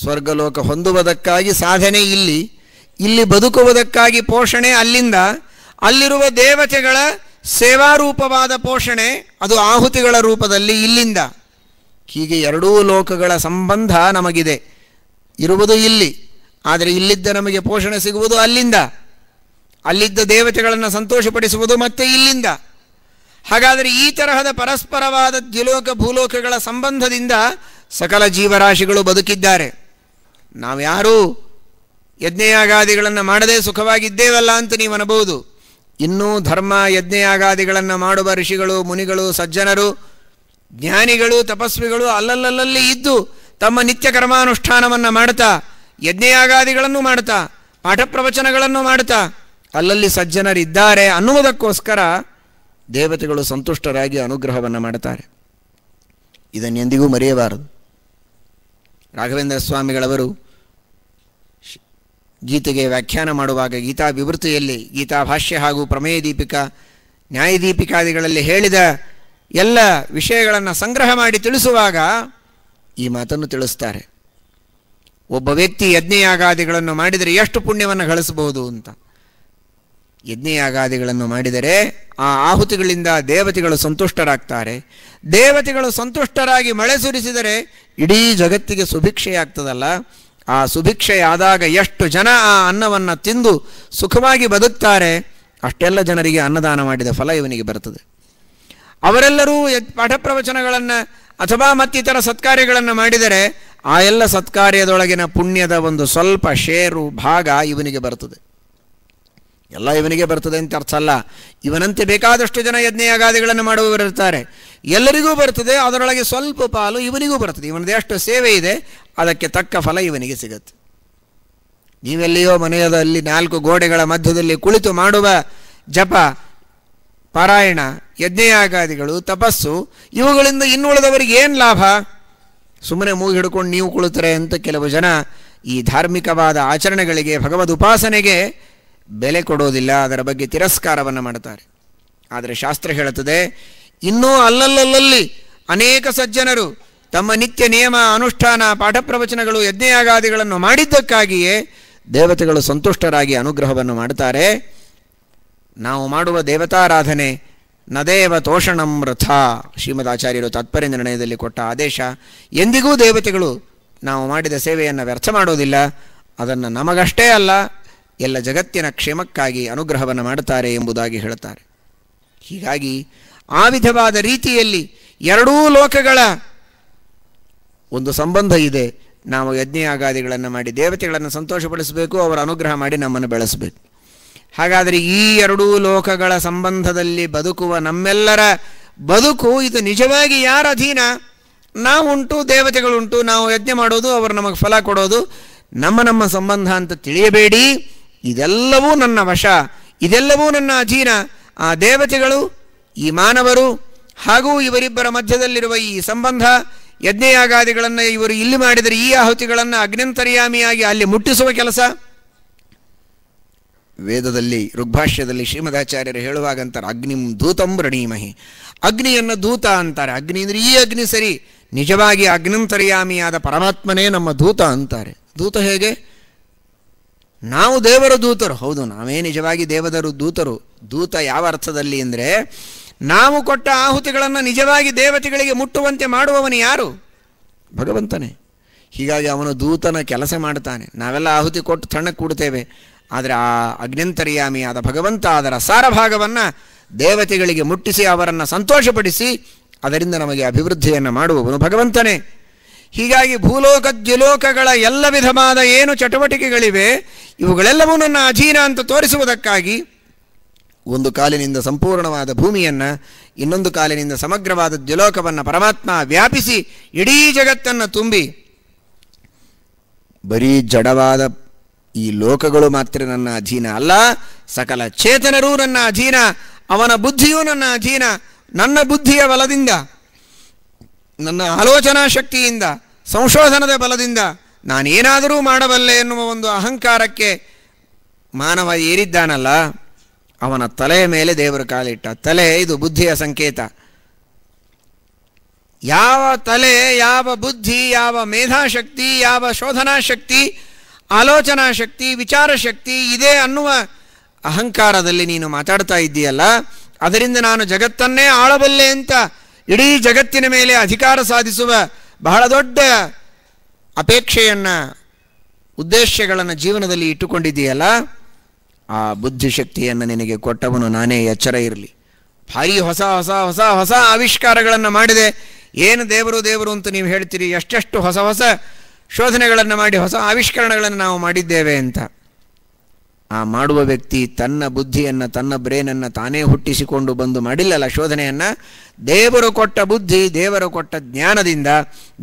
ಸ್ವರ್ಗಲೋಕ ಹೊಂದುವುದಕ್ಕಾಗಿ ಸಾಧನೆ ಇಲ್ಲಿ ಇಲ್ಲಿ ಬದುಕುವುದಕ್ಕಾಗಿ ಪೋಷಣೆ ಅಲ್ಲಿಂದ ಅಲ್ಲಿರುವ ದೇವತೆಗಳ ಸೇವಾರೂಪವಾದ ಪೋಷಣೆ ಅದು ಆಹುತಿಗಳ ರೂಪದಲ್ಲಿ ಇಲ್ಲಿಂದ ಹೀಗೆ ಎರಡೂ ಲೋಕಗಳ ಸಂಬಂಧ ನಮಗಿದೆ ಇರುವುದು ಇಲ್ಲಿ ಆದರೆ ಇಲ್ಲಿದ್ದ ನಮಗೆ ಪೋಷಣೆ ಸಿಗುವುದು ಅಲ್ಲಿಂದ ಅಲ್ಲಿದ್ದ ದೇವತೆಗಳನ್ನು ಸಂತೋಷಪಡಿಸುವುದು ಮತ್ತೆ ಇಲ್ಲಿಂದ ಹಾಗಾದರೆ ಈ ತರಹದ ಪರಸ್ಪರವಾದ ದ್ವಿಲೋಕ ಭೂಲೋಕಗಳ ಸಂಬಂಧದಿಂದ ಸಕಲ ಜೀವರಾಶಿಗಳು ಬದುಕಿದ್ದಾರೆ ನಾವು ನಾವ್ಯಾರೂ ಯಜ್ಞಯಾಗಾದಿಗಳನ್ನು ಮಾಡದೇ ಸುಖವಾಗಿದ್ದೇವಲ್ಲ ಅಂತ ನೀವು ಅನ್ನಬಹುದು ಇನ್ನೂ ಧರ್ಮ ಯಜ್ಞಯಾಗಾದಿಗಳನ್ನು ಮಾಡುವ ಋಷಿಗಳು ಮುನಿಗಳು ಸಜ್ಜನರು ಜ್ಞಾನಿಗಳು ತಪಸ್ವಿಗಳು ಅಲ್ಲಲ್ಲಲ್ಲಿ ಇದ್ದು ತಮ್ಮ ನಿತ್ಯ ಕರ್ಮಾನುಷ್ಠಾನವನ್ನು ಮಾಡ್ತಾ ಯಜ್ಞಯಾಗಾದಿಗಳನ್ನು ಮಾಡ್ತಾ ಪಾಠ ಪ್ರವಚನಗಳನ್ನು ಮಾಡ್ತಾ ಅಲ್ಲಲ್ಲಿ ಸಜ್ಜನರಿದ್ದಾರೆ ಅನ್ನುವುದಕ್ಕೋಸ್ಕರ ದೇವತೆಗಳು ಸಂತುಷ್ಟರಾಗಿ ಅನುಗ್ರಹವನ್ನು ಮಾಡುತ್ತಾರೆ ಇದನ್ನೆಂದಿಗೂ ಮರೆಯಬಾರದು ರಾಘವೇಂದ್ರ ಸ್ವಾಮಿಗಳವರು ಗೀತೆಗೆ ವ್ಯಾಖ್ಯಾನ ಮಾಡುವಾಗ ಗೀತಾ ವಿವೃತಿಯಲ್ಲಿ ಗೀತಾ ಭಾಷ್ಯ ಹಾಗೂ ಪ್ರಮೇಯ ದೀಪಿಕಾ ನ್ಯಾಯದೀಪಿಕಾದಿಗಳಲ್ಲಿ ಹೇಳಿದ ಎಲ್ಲ ವಿಷಯಗಳನ್ನು ಸಂಗ್ರಹ ಮಾಡಿ ತಿಳಿಸುವಾಗ ಈ ಮಾತನ್ನು ತಿಳಿಸ್ತಾರೆ ಒಬ್ಬ ವ್ಯಕ್ತಿ ಯಜ್ಞಯಾಗಾದಿಗಳನ್ನು ಮಾಡಿದರೆ ಎಷ್ಟು ಪುಣ್ಯವನ್ನು ಗಳಿಸಬಹುದು ಅಂತ ಯಜ್ಞಯಾಗಾದಿಗಳನ್ನು ಮಾಡಿದರೆ ಆ ಆಹುತಿಗಳಿಂದ ದೇವತೆಗಳು ಸಂತುಷ್ಟರಾಗ್ತಾರೆ ದೇವತೆಗಳು ಸಂತುಷ್ಟರಾಗಿ ಮಳೆ ಸುರಿಸಿದರೆ ಇಡೀ ಜಗತ್ತಿಗೆ ಸುಭಿಕ್ಷೆಯಾಗ್ತದಲ್ಲ ಆ ಸುಭಿಕ್ಷೆಯಾದಾಗ ಎಷ್ಟು ಜನ ಆ ಅನ್ನವನ್ನು ತಿಂದು ಸುಖವಾಗಿ ಬದುಕ್ತಾರೆ ಅಷ್ಟೆಲ್ಲ ಜನರಿಗೆ ಅನ್ನದಾನ ಮಾಡಿದ ಫಲ ಇವನಿಗೆ ಬರ್ತದೆ ಅವರೆಲ್ಲರೂ ಪಾಠ ಪ್ರವಚನಗಳನ್ನು ಅಥವಾ ಮತ್ತಿತರ ಸತ್ಕಾರ್ಯಗಳನ್ನು ಮಾಡಿದರೆ ಆ ಎಲ್ಲ ಸತ್ಕಾರ್ಯದೊಳಗಿನ ಪುಣ್ಯದ ಒಂದು ಸ್ವಲ್ಪ ಶೇರು ಭಾಗ ಇವನಿಗೆ ಬರ್ತದೆ ಎಲ್ಲ ಇವನಿಗೆ ಬರ್ತದೆ ಅಂತ ಅರ್ಥ ಅಲ್ಲ ಇವನಂತೆ ಬೇಕಾದಷ್ಟು ಜನ ಯಜ್ಞಯಾಗಾದಿಗಳನ್ನು ಇರ್ತಾರೆ ಎಲ್ಲರಿಗೂ ಬರ್ತದೆ ಅದರೊಳಗೆ ಸ್ವಲ್ಪ ಪಾಲು ಇವನಿಗೂ ಬರ್ತದೆ ಇವನದೇ ಅಷ್ಟು ಸೇವೆ ಇದೆ ಅದಕ್ಕೆ ತಕ್ಕ ಫಲ ಇವನಿಗೆ ಸಿಗುತ್ತೆ ನೀವೆಲ್ಲಿಯೋ ಮನೆಯಲ್ಲಿ ನಾಲ್ಕು ಗೋಡೆಗಳ ಮಧ್ಯದಲ್ಲಿ ಕುಳಿತು ಮಾಡುವ ಜಪ ಪಾರಾಯಣ ಯಜ್ಞಯಾಗಾದಿಗಳು ತಪಸ್ಸು ಇವುಗಳಿಂದ ಇನ್ನುಳಿದವರಿಗೆ ಏನು ಲಾಭ ಸುಮ್ಮನೆ ಮೂಗು ಹಿಡ್ಕೊಂಡು ನೀವು ಕುಳಿತರೆ ಅಂತ ಕೆಲವು ಜನ ಈ ಧಾರ್ಮಿಕವಾದ ಆಚರಣೆಗಳಿಗೆ ಭಗವದ್ ಉಪಾಸನೆಗೆ ಬೆಲೆ ಕೊಡೋದಿಲ್ಲ ಅದರ ಬಗ್ಗೆ ತಿರಸ್ಕಾರವನ್ನು ಮಾಡುತ್ತಾರೆ ಆದರೆ ಶಾಸ್ತ್ರ ಹೇಳುತ್ತದೆ ಇನ್ನೂ ಅಲ್ಲಲ್ಲಲ್ಲಿ ಅನೇಕ ಸಜ್ಜನರು ತಮ್ಮ ನಿತ್ಯ ನಿಯಮ ಅನುಷ್ಠಾನ ಪಾಠ ಪ್ರವಚನಗಳು ಯಜ್ಞಯಾಗಾದಿಗಳನ್ನು ಮಾಡಿದ್ದಕ್ಕಾಗಿಯೇ ದೇವತೆಗಳು ಸಂತುಷ್ಟರಾಗಿ ಅನುಗ್ರಹವನ್ನು ಮಾಡುತ್ತಾರೆ ನಾವು ಮಾಡುವ ದೇವತಾರಾಧನೆ ನದೇವ ತೋಷಣಂ ರಥ ಶ್ರೀಮದ್ ಆಚಾರ್ಯರು ತಾತ್ಪರ್ಯ ನಿರ್ಣಯದಲ್ಲಿ ಕೊಟ್ಟ ಆದೇಶ ಎಂದಿಗೂ ದೇವತೆಗಳು ನಾವು ಮಾಡಿದ ಸೇವೆಯನ್ನು ವ್ಯರ್ಥ ಮಾಡೋದಿಲ್ಲ ಅದನ್ನು ನಮಗಷ್ಟೇ ಅಲ್ಲ ಎಲ್ಲ ಜಗತ್ತಿನ ಕ್ಷೇಮಕ್ಕಾಗಿ ಅನುಗ್ರಹವನ್ನು ಮಾಡುತ್ತಾರೆ ಎಂಬುದಾಗಿ ಹೇಳುತ್ತಾರೆ ಹೀಗಾಗಿ ಆ ವಿಧವಾದ ರೀತಿಯಲ್ಲಿ ಎರಡೂ ಲೋಕಗಳ ಒಂದು ಸಂಬಂಧ ಇದೆ ನಾವು ಯಜ್ಞಯಾಗಾದಿಗಳನ್ನು ಮಾಡಿ ದೇವತೆಗಳನ್ನು ಸಂತೋಷಪಡಿಸಬೇಕು ಅವರ ಅನುಗ್ರಹ ಮಾಡಿ ನಮ್ಮನ್ನು ಬೆಳೆಸಬೇಕು ಹಾಗಾದರೆ ಈ ಎರಡೂ ಲೋಕಗಳ ಸಂಬಂಧದಲ್ಲಿ ಬದುಕುವ ನಮ್ಮೆಲ್ಲರ ಬದುಕು ಇದು ನಿಜವಾಗಿ ಯಾರ ಅಧೀನ ನಾವುಂಟು ದೇವತೆಗಳುಂಟು ನಾವು ಯಜ್ಞ ಮಾಡೋದು ಅವರು ನಮಗೆ ಫಲ ಕೊಡೋದು ನಮ್ಮ ನಮ್ಮ ಸಂಬಂಧ ಅಂತ ತಿಳಿಯಬೇಡಿ ಇದೆಲ್ಲವೂ ನನ್ನ ವಶ ಇದೆಲ್ಲವೂ ನನ್ನ ಅಧೀನ ಆ ದೇವತೆಗಳು ಈ ಮಾನವರು ಹಾಗೂ ಇವರಿಬ್ಬರ ಮಧ್ಯದಲ್ಲಿರುವ ಈ ಸಂಬಂಧ ಯಜ್ಞಯಾಗಾದಿಗಳನ್ನು ಇವರು ಇಲ್ಲಿ ಮಾಡಿದರೆ ಈ ಆಹುತಿಗಳನ್ನು ಅಗ್ನಂತರ್ಯಾಮಿಯಾಗಿ ಅಲ್ಲಿ ಮುಟ್ಟಿಸುವ ಕೆಲಸ ವೇದದಲ್ಲಿ ಋಗ್ಭಾಷ್ಯದಲ್ಲಿ ಶ್ರೀಮದಾಚಾರ್ಯರು ಹೇಳುವಾಗಂತಾರೆ ಅಗ್ನಿಂ ಧೂತಂ ರಣೀಮಹಿ ಅಗ್ನಿಯನ್ನು ದೂತ ಅಂತಾರೆ ಅಗ್ನಿ ಅಂದರೆ ಈ ಅಗ್ನಿ ಸರಿ ನಿಜವಾಗಿ ಅಗ್ನಂತರ್ಯಾಮಿಯಾದ ಪರಮಾತ್ಮನೇ ನಮ್ಮ ದೂತ ಅಂತಾರೆ ದೂತ ಹೇಗೆ ನಾವು ದೇವರ ದೂತರು ಹೌದು ನಾವೇ ನಿಜವಾಗಿ ದೇವದರು ದೂತರು ದೂತ ಯಾವ ಅರ್ಥದಲ್ಲಿ ಅಂದರೆ ನಾವು ಕೊಟ್ಟ ಆಹುತಿಗಳನ್ನು ನಿಜವಾಗಿ ದೇವತೆಗಳಿಗೆ ಮುಟ್ಟುವಂತೆ ಮಾಡುವವನು ಯಾರು ಭಗವಂತನೇ ಹೀಗಾಗಿ ಅವನು ದೂತನ ಕೆಲಸ ಮಾಡ್ತಾನೆ ನಾವೆಲ್ಲ ಆಹುತಿ ಕೊಟ್ಟು ತಣ್ಣಕ್ಕೆ ಕೂಡುತ್ತೇವೆ ಆದರೆ ಆ ಆದ ಭಗವಂತ ಅದರ ಸಾರಭಾಗವನ್ನು ದೇವತೆಗಳಿಗೆ ಮುಟ್ಟಿಸಿ ಅವರನ್ನು ಸಂತೋಷಪಡಿಸಿ ಅದರಿಂದ ನಮಗೆ ಅಭಿವೃದ್ಧಿಯನ್ನು ಮಾಡುವವನು ಭಗವಂತನೇ ಹೀಗಾಗಿ ಭೂಲೋಕ ಜ್ವಲೋಕಗಳ ಎಲ್ಲ ವಿಧವಾದ ಏನು ಚಟುವಟಿಕೆಗಳಿವೆ ಇವುಗಳೆಲ್ಲವೂ ನನ್ನ ಅಧೀನ ಅಂತ ತೋರಿಸುವುದಕ್ಕಾಗಿ ಒಂದು ಕಾಲಿನಿಂದ ಸಂಪೂರ್ಣವಾದ ಭೂಮಿಯನ್ನು ಇನ್ನೊಂದು ಕಾಲಿನಿಂದ ಸಮಗ್ರವಾದ ದ್ಯಲೋಕವನ್ನು ಪರಮಾತ್ಮ ವ್ಯಾಪಿಸಿ ಇಡೀ ಜಗತ್ತನ್ನು ತುಂಬಿ ಬರೀ ಜಡವಾದ ಈ ಲೋಕಗಳು ಮಾತ್ರ ನನ್ನ ಅಧೀನ ಅಲ್ಲ ಸಕಲ ಚೇತನರೂ ನನ್ನ ಅಧೀನ ಅವನ ಬುದ್ಧಿಯೂ ನನ್ನ ಅಧೀನ ನನ್ನ ಬುದ್ಧಿಯ ಬಲದಿಂದ ನನ್ನ ಆಲೋಚನಾ ಶಕ್ತಿಯಿಂದ ಸಂಶೋಧನದ ಬಲದಿಂದ ನಾನೇನಾದರೂ ಮಾಡಬಲ್ಲೆ ಎನ್ನುವ ಒಂದು ಅಹಂಕಾರಕ್ಕೆ ಮಾನವ ಏರಿದ್ದಾನಲ್ಲ ಅವನ ತಲೆಯ ಮೇಲೆ ದೇವರು ಕಾಲಿಟ್ಟ ತಲೆ ಇದು ಬುದ್ಧಿಯ ಸಂಕೇತ ಯಾವ ತಲೆ ಯಾವ ಬುದ್ಧಿ ಯಾವ ಮೇಧಾಶಕ್ತಿ ಯಾವ ಶೋಧನಾ ಶಕ್ತಿ ಆಲೋಚನಾ ಶಕ್ತಿ ವಿಚಾರ ಶಕ್ತಿ ಇದೆ ಅನ್ನುವ ಅಹಂಕಾರದಲ್ಲಿ ನೀನು ಮಾತಾಡ್ತಾ ಇದ್ದೀಯಲ್ಲ ಅದರಿಂದ ನಾನು ಜಗತ್ತನ್ನೇ ಆಳಬಲ್ಲೆ ಅಂತ ಇಡೀ ಜಗತ್ತಿನ ಮೇಲೆ ಅಧಿಕಾರ ಸಾಧಿಸುವ ಬಹಳ ದೊಡ್ಡ ಅಪೇಕ್ಷೆಯನ್ನು ಉದ್ದೇಶಗಳನ್ನು ಜೀವನದಲ್ಲಿ ಇಟ್ಟುಕೊಂಡಿದ್ದೀಯಲ್ಲ ಆ ಬುದ್ಧಿಶಕ್ತಿಯನ್ನು ನಿನಗೆ ಕೊಟ್ಟವನು ನಾನೇ ಎಚ್ಚರ ಇರಲಿ ಭಾರಿ ಹೊಸ ಹೊಸ ಹೊಸ ಹೊಸ ಆವಿಷ್ಕಾರಗಳನ್ನು ಮಾಡಿದೆ ಏನು ದೇವರು ದೇವರು ಅಂತ ನೀವು ಹೇಳ್ತೀರಿ ಎಷ್ಟೆಷ್ಟು ಹೊಸ ಹೊಸ ಶೋಧನೆಗಳನ್ನು ಮಾಡಿ ಹೊಸ ಆವಿಷ್ಕರಣಗಳನ್ನು ನಾವು ಮಾಡಿದ್ದೇವೆ ಅಂತ ಆ ಮಾಡುವ ವ್ಯಕ್ತಿ ತನ್ನ ಬುದ್ಧಿಯನ್ನು ತನ್ನ ಬ್ರೇನನ್ನು ತಾನೇ ಹುಟ್ಟಿಸಿಕೊಂಡು ಬಂದು ಮಾಡಿಲ್ಲಲ್ಲ ಶೋಧನೆಯನ್ನು ದೇವರು ಕೊಟ್ಟ ಬುದ್ಧಿ ದೇವರು ಕೊಟ್ಟ ಜ್ಞಾನದಿಂದ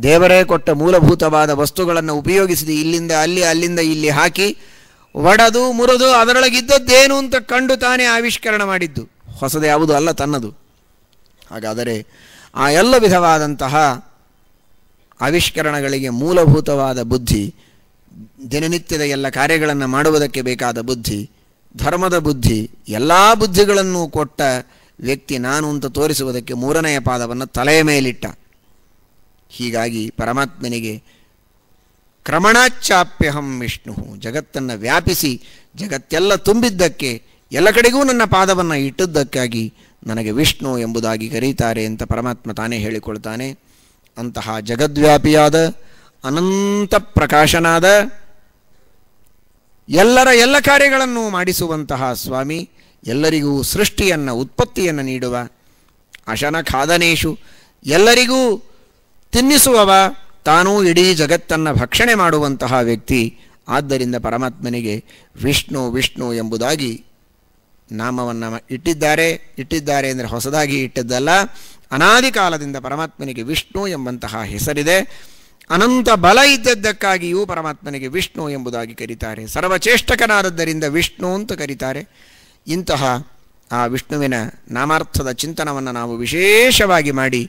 ದೇವರೇ ಕೊಟ್ಟ ಮೂಲಭೂತವಾದ ವಸ್ತುಗಳನ್ನು ಉಪಯೋಗಿಸಿದೆ ಇಲ್ಲಿಂದ ಅಲ್ಲಿ ಅಲ್ಲಿಂದ ಇಲ್ಲಿ ಹಾಕಿ ಒಡೆದು ಮುರಿದು ಅದರೊಳಗಿದ್ದದ್ದೇನು ಅಂತ ಕಂಡು ತಾನೇ ಆವಿಷ್ಕರಣ ಮಾಡಿದ್ದು ಹೊಸದು ಯಾವುದು ಅಲ್ಲ ತನ್ನದು ಹಾಗಾದರೆ ಆ ಎಲ್ಲ ವಿಧವಾದಂತಹ ಆವಿಷ್ಕರಣಗಳಿಗೆ ಮೂಲಭೂತವಾದ ಬುದ್ಧಿ ದಿನನಿತ್ಯದ ಎಲ್ಲ ಕಾರ್ಯಗಳನ್ನು ಮಾಡುವುದಕ್ಕೆ ಬೇಕಾದ ಬುದ್ಧಿ ಧರ್ಮದ ಬುದ್ಧಿ ಎಲ್ಲ ಬುದ್ಧಿಗಳನ್ನು ಕೊಟ್ಟ ವ್ಯಕ್ತಿ ನಾನು ಅಂತ ತೋರಿಸುವುದಕ್ಕೆ ಮೂರನೆಯ ಪಾದವನ್ನು ತಲೆಯ ಮೇಲಿಟ್ಟ ಹೀಗಾಗಿ ಪರಮಾತ್ಮನಿಗೆ ಕ್ರಮಣಾಚಾಪ್ಯಹಂ ವಿಷ್ಣು ಜಗತ್ತನ್ನು ವ್ಯಾಪಿಸಿ ಜಗತ್ತೆಲ್ಲ ತುಂಬಿದ್ದಕ್ಕೆ ಎಲ್ಲ ಕಡೆಗೂ ನನ್ನ ಪಾದವನ್ನು ಇಟ್ಟದ್ದಕ್ಕಾಗಿ ನನಗೆ ವಿಷ್ಣು ಎಂಬುದಾಗಿ ಕರೀತಾರೆ ಅಂತ ಪರಮಾತ್ಮ ತಾನೇ ಹೇಳಿಕೊಳ್ತಾನೆ ಅಂತಹ ಜಗದ್ವ್ಯಾಪಿಯಾದ ಅನಂತ ಪ್ರಕಾಶನಾದ ಎಲ್ಲರ ಎಲ್ಲ ಕಾರ್ಯಗಳನ್ನು ಮಾಡಿಸುವಂತಹ ಸ್ವಾಮಿ ಎಲ್ಲರಿಗೂ ಸೃಷ್ಟಿಯನ್ನು ಉತ್ಪತ್ತಿಯನ್ನು ನೀಡುವ ಅಶನ ಖಾದನೇಶು ಎಲ್ಲರಿಗೂ ತಿನ್ನಿಸುವವ ತಾನೂ ಇಡೀ ಜಗತ್ತನ್ನು ಭಕ್ಷಣೆ ಮಾಡುವಂತಹ ವ್ಯಕ್ತಿ ಆದ್ದರಿಂದ ಪರಮಾತ್ಮನಿಗೆ ವಿಷ್ಣು ವಿಷ್ಣು ಎಂಬುದಾಗಿ ನಾಮವನ್ನು ಇಟ್ಟಿದ್ದಾರೆ ಇಟ್ಟಿದ್ದಾರೆ ಅಂದರೆ ಹೊಸದಾಗಿ ಇಟ್ಟದ್ದಲ್ಲ ಅನಾದಿ ಕಾಲದಿಂದ ಪರಮಾತ್ಮನಿಗೆ ವಿಷ್ಣು ಎಂಬಂತಹ ಹೆಸರಿದೆ ಅನಂತ ಬಲ ಇದ್ದದ್ದಕ್ಕಾಗಿಯೂ ಪರಮಾತ್ಮನಿಗೆ ವಿಷ್ಣು ಎಂಬುದಾಗಿ ಕರೀತಾರೆ ಸರ್ವಚೇಷ್ಟಕನಾದದ್ದರಿಂದ ವಿಷ್ಣು ಅಂತ ಕರೀತಾರೆ ಇಂತಹ ಆ ವಿಷ್ಣುವಿನ ನಾಮಾರ್ಥದ ಚಿಂತನವನ್ನು ನಾವು ವಿಶೇಷವಾಗಿ ಮಾಡಿ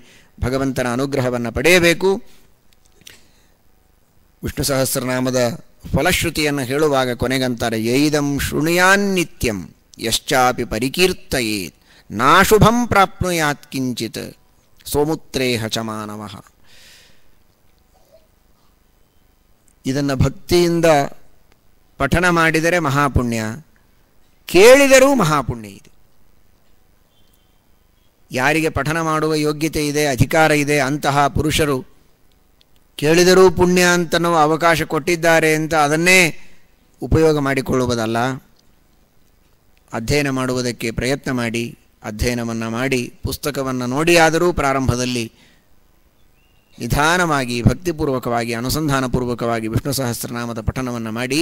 ಭಗವಂತನ ಅನುಗ್ರಹವನ್ನು ಪಡೆಯಬೇಕು ವಿಷ್ಣು ಸಹಸ್ರನಾಮದ ಫಲಶ್ರುತಿಯನ್ನು ಹೇಳುವಾಗ ಕೊನೆಗಂತಾರೆ ಯೈದಂ ಶೃಣುಯಾನ್ನಿತ್ಯಂ ಯಶ್ಚಾಪಿ ಪರಿಕೀರ್ತಯೇತ್ ನಾಶುಭಂ ಪ್ರಾಪ್ನುಯಾತ್ ಕಿಂಚಿತ್ ಸೋಮುತ್ರೇಹ ಚ ಇದನ್ನು ಭಕ್ತಿಯಿಂದ ಪಠಣ ಮಾಡಿದರೆ ಮಹಾಪುಣ್ಯ ಕೇಳಿದರೂ ಮಹಾಪುಣ್ಯ ಇದು ಯಾರಿಗೆ ಪಠನ ಮಾಡುವ ಯೋಗ್ಯತೆ ಇದೆ ಅಧಿಕಾರ ಇದೆ ಅಂತಹ ಪುರುಷರು ಕೇಳಿದರೂ ಪುಣ್ಯ ಅಂತ ನಾವು ಅವಕಾಶ ಕೊಟ್ಟಿದ್ದಾರೆ ಅಂತ ಅದನ್ನೇ ಉಪಯೋಗ ಮಾಡಿಕೊಳ್ಳುವುದಲ್ಲ ಅಧ್ಯಯನ ಮಾಡುವುದಕ್ಕೆ ಪ್ರಯತ್ನ ಮಾಡಿ ಅಧ್ಯಯನವನ್ನು ಮಾಡಿ ಪುಸ್ತಕವನ್ನು ನೋಡಿಯಾದರೂ ಪ್ರಾರಂಭದಲ್ಲಿ ನಿಧಾನವಾಗಿ ಭಕ್ತಿಪೂರ್ವಕವಾಗಿ ಅನುಸಂಧಾನಪೂರ್ವಕವಾಗಿ ವಿಷ್ಣು ಸಹಸ್ರನಾಮದ ಪಠನವನ್ನು ಮಾಡಿ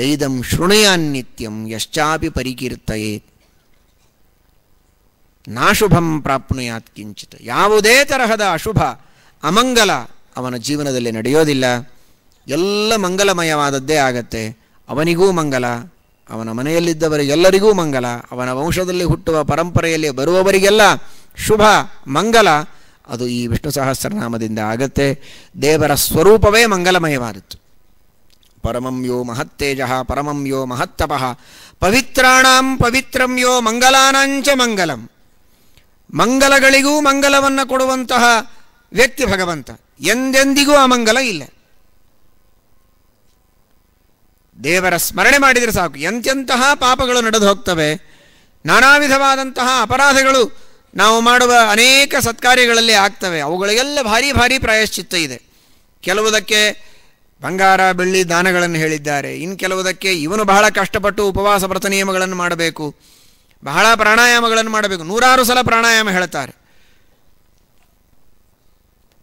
ಯೈದಂ ಶೃಣಯಾನ್ನಿತ್ಯಂ ಯಶ್ಚಾಪಿ ಪರಿಕೀರ್ತಯೇ ನಾಶುಭಂ ಪ್ರಾಪ್ನುಯಾತ್ ಕಿಂಚಿತ್ ಯಾವುದೇ ತರಹದ ಅಶುಭ ಅಮಂಗಲ ಅವನ ಜೀವನದಲ್ಲಿ ನಡೆಯೋದಿಲ್ಲ ಎಲ್ಲ ಮಂಗಲಮಯವಾದದ್ದೇ ಆಗತ್ತೆ ಅವನಿಗೂ ಮಂಗಲ ಅವನ ಮನೆಯಲ್ಲಿದ್ದವರಿಗೆಲ್ಲರಿಗೂ ಮಂಗಲ ಅವನ ವಂಶದಲ್ಲಿ ಹುಟ್ಟುವ ಪರಂಪರೆಯಲ್ಲಿ ಬರುವವರಿಗೆಲ್ಲ ಶುಭ ಮಂಗಲ ಅದು ಈ ವಿಷ್ಣು ಸಹಸ್ರನಾಮದಿಂದ ಆಗತ್ತೆ ದೇವರ ಸ್ವರೂಪವೇ ಮಂಗಲಮಯವಾದದ್ದು ಪರಮಂ ಯೋ ಮಹತ್ತೇಜ ಪರಮಂ ಯೋ ಮಹತ್ತಪಃ ಪವಿತ್ರಾಣಾಂ ಪವಿತ್ರಂ ಯೋ ಮಂಗಲಾನಾಂಚ ಮಂಗಲಂ ಮಂಗಲಗಳಿಗೂ ಮಂಗಲವನ್ನು ಕೊಡುವಂತಹ ವ್ಯಕ್ತಿ ಭಗವಂತ ಎಂದೆಂದಿಗೂ ಆ ಮಂಗಲ ಇಲ್ಲ ದೇವರ ಸ್ಮರಣೆ ಮಾಡಿದರೆ ಸಾಕು ಎಂತೆಂತಹ ಪಾಪಗಳು ನಡೆದು ಹೋಗ್ತವೆ ನಾನಾ ವಿಧವಾದಂತಹ ಅಪರಾಧಗಳು ನಾವು ಮಾಡುವ ಅನೇಕ ಸತ್ಕಾರ್ಯಗಳಲ್ಲಿ ಆಗ್ತವೆ ಅವುಗಳಿಗೆಲ್ಲ ಭಾರಿ ಭಾರಿ ಪ್ರಾಯಶ್ಚಿತ್ತ ಇದೆ ಕೆಲವುದಕ್ಕೆ ಬಂಗಾರ ಬೆಳ್ಳಿ ದಾನಗಳನ್ನು ಹೇಳಿದ್ದಾರೆ ಇನ್ನು ಕೆಲವುದಕ್ಕೆ ಇವನು ಬಹಳ ಕಷ್ಟಪಟ್ಟು ಉಪವಾಸ ವ್ರತ ನಿಯಮಗಳನ್ನು ಮಾಡಬೇಕು ಬಹಳ ಪ್ರಾಣಾಯಾಮಗಳನ್ನು ಮಾಡಬೇಕು ನೂರಾರು ಸಲ ಪ್ರಾಣಾಯಾಮ ಹೇಳ್ತಾರೆ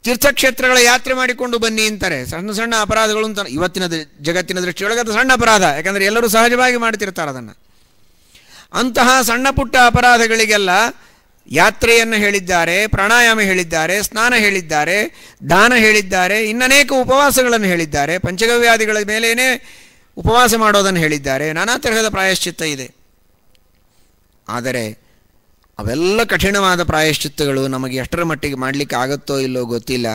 ತೀರ್ಥಕ್ಷೇತ್ರಗಳ ಯಾತ್ರೆ ಮಾಡಿಕೊಂಡು ಬನ್ನಿ ಅಂತಾರೆ ಸಣ್ಣ ಸಣ್ಣ ಅಪರಾಧಗಳು ಅಂತ ಇವತ್ತಿನ ಜಗತ್ತಿನ ದೃಷ್ಟಿಯೊಳಗೆ ಅದು ಸಣ್ಣ ಅಪರಾಧ ಯಾಕಂದರೆ ಎಲ್ಲರೂ ಸಹಜವಾಗಿ ಮಾಡ್ತಿರ್ತಾರೆ ಅದನ್ನು ಅಂತಹ ಸಣ್ಣ ಪುಟ್ಟ ಅಪರಾಧಗಳಿಗೆಲ್ಲ ಯಾತ್ರೆಯನ್ನು ಹೇಳಿದ್ದಾರೆ ಪ್ರಾಣಾಯಾಮ ಹೇಳಿದ್ದಾರೆ ಸ್ನಾನ ಹೇಳಿದ್ದಾರೆ ದಾನ ಹೇಳಿದ್ದಾರೆ ಇನ್ನನೇಕ ಉಪವಾಸಗಳನ್ನು ಹೇಳಿದ್ದಾರೆ ಪಂಚಗವ್ಯಾದಿಗಳ ಮೇಲೇನೆ ಉಪವಾಸ ಮಾಡೋದನ್ನು ಹೇಳಿದ್ದಾರೆ ನಾನಾ ತರಹದ ಪ್ರಾಯಶ್ಚಿತ್ತ ಇದೆ ಆದರೆ ಅವೆಲ್ಲ ಕಠಿಣವಾದ ಪ್ರಾಯಶ್ಚಿತ್ತಗಳು ನಮಗೆ ಎಷ್ಟರ ಮಟ್ಟಿಗೆ ಮಾಡಲಿಕ್ಕೆ ಆಗುತ್ತೋ ಇಲ್ಲೋ ಗೊತ್ತಿಲ್ಲ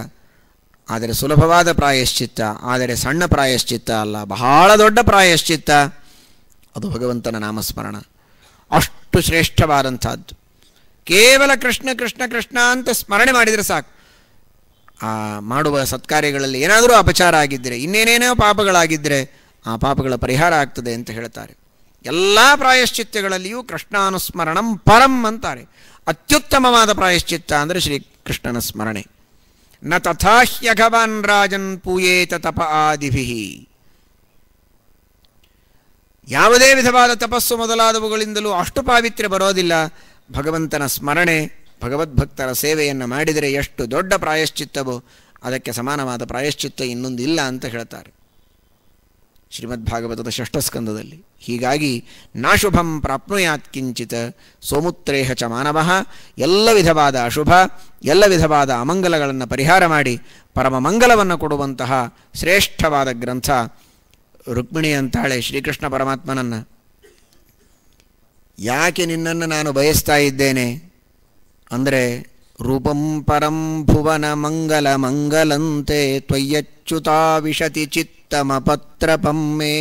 ಆದರೆ ಸುಲಭವಾದ ಪ್ರಾಯಶ್ಚಿತ್ತ ಆದರೆ ಸಣ್ಣ ಪ್ರಾಯಶ್ಚಿತ್ತ ಅಲ್ಲ ಬಹಳ ದೊಡ್ಡ ಪ್ರಾಯಶ್ಚಿತ್ತ ಅದು ಭಗವಂತನ ನಾಮಸ್ಮರಣ ಅಷ್ಟು ಶ್ರೇಷ್ಠವಾದಂಥದ್ದು ಕೇವಲ ಕೃಷ್ಣ ಕೃಷ್ಣ ಕೃಷ್ಣ ಅಂತ ಸ್ಮರಣೆ ಮಾಡಿದರೆ ಸಾಕು ಆ ಮಾಡುವ ಸತ್ಕಾರ್ಯಗಳಲ್ಲಿ ಏನಾದರೂ ಅಪಚಾರ ಆಗಿದ್ದರೆ ಇನ್ನೇನೇನೋ ಪಾಪಗಳಾಗಿದ್ದರೆ ಆ ಪಾಪಗಳ ಪರಿಹಾರ ಆಗ್ತದೆ ಅಂತ ಹೇಳ್ತಾರೆ ಎಲ್ಲ ಪ್ರಾಯಶ್ಚಿತ್ತಗಳಲ್ಲಿಯೂ ಕೃಷ್ಣಾನುಸ್ಮರಣಂ ಪರಂ ಅಂತಾರೆ ಅತ್ಯುತ್ತಮವಾದ ಪ್ರಾಯಶ್ಚಿತ್ತ ಅಂದರೆ ಶ್ರೀ ಕೃಷ್ಣನ ಸ್ಮರಣೆ ನ ತಥಾಹ್ಯಘವಾನ್ ರಾಜನ್ ಪೂಯೇತ ತಪ ಆದಿಭಿ ಯಾವುದೇ ವಿಧವಾದ ತಪಸ್ಸು ಮೊದಲಾದವುಗಳಿಂದಲೂ ಅಷ್ಟು ಪಾವಿತ್ರ್ಯ ಬರೋದಿಲ್ಲ ಭಗವಂತನ ಸ್ಮರಣೆ ಭಗವದ್ಭಕ್ತರ ಸೇವೆಯನ್ನು ಮಾಡಿದರೆ ಎಷ್ಟು ದೊಡ್ಡ ಪ್ರಾಯಶ್ಚಿತ್ತವೋ ಅದಕ್ಕೆ ಸಮಾನವಾದ ಪ್ರಾಯಶ್ಚಿತ್ತ ಇನ್ನೊಂದು ಇಲ್ಲ ಅಂತ ಹೇಳ್ತಾರೆ ಶ್ರೀಮದ್ಭಾಗವತದ ಷಷ್ಠಸ್ಕಂದದಲ್ಲಿ ಹೀಗಾಗಿ ನಾಶುಭಂ ಪ್ರಾಪ್ನುಯಾತ್ಕಿಂಚಿತ ಸೋಮುತ್ರೇಹ ಚ ಮಾನವ ಎಲ್ಲ ವಿಧವಾದ ಅಶುಭ ಎಲ್ಲ ವಿಧವಾದ ಅಮಂಗಲಗಳನ್ನು ಪರಿಹಾರ ಮಾಡಿ ಪರಮ ಮಂಗಲವನ್ನು ಕೊಡುವಂತಹ ಶ್ರೇಷ್ಠವಾದ ಗ್ರಂಥ ರುಕ್ಮಿಣಿ ಅಂತಾಳೆ ಶ್ರೀಕೃಷ್ಣ ಪರಮಾತ್ಮನನ್ನು ಯಾಕೆ ನಿನ್ನನ್ನು ನಾನು ಬಯಸ್ತಾ ಇದ್ದೇನೆ ಅಂದರೆ ರೂಪಂ ಪರಂ ಭುವನ ಮಂಗಲ ಮಂಗಲಂತೆ ತ್ವಯ್ಯಚ್ಯುತಾ ವಿಶತಿ ಪತ್ರ ಪಮ್ಮೆ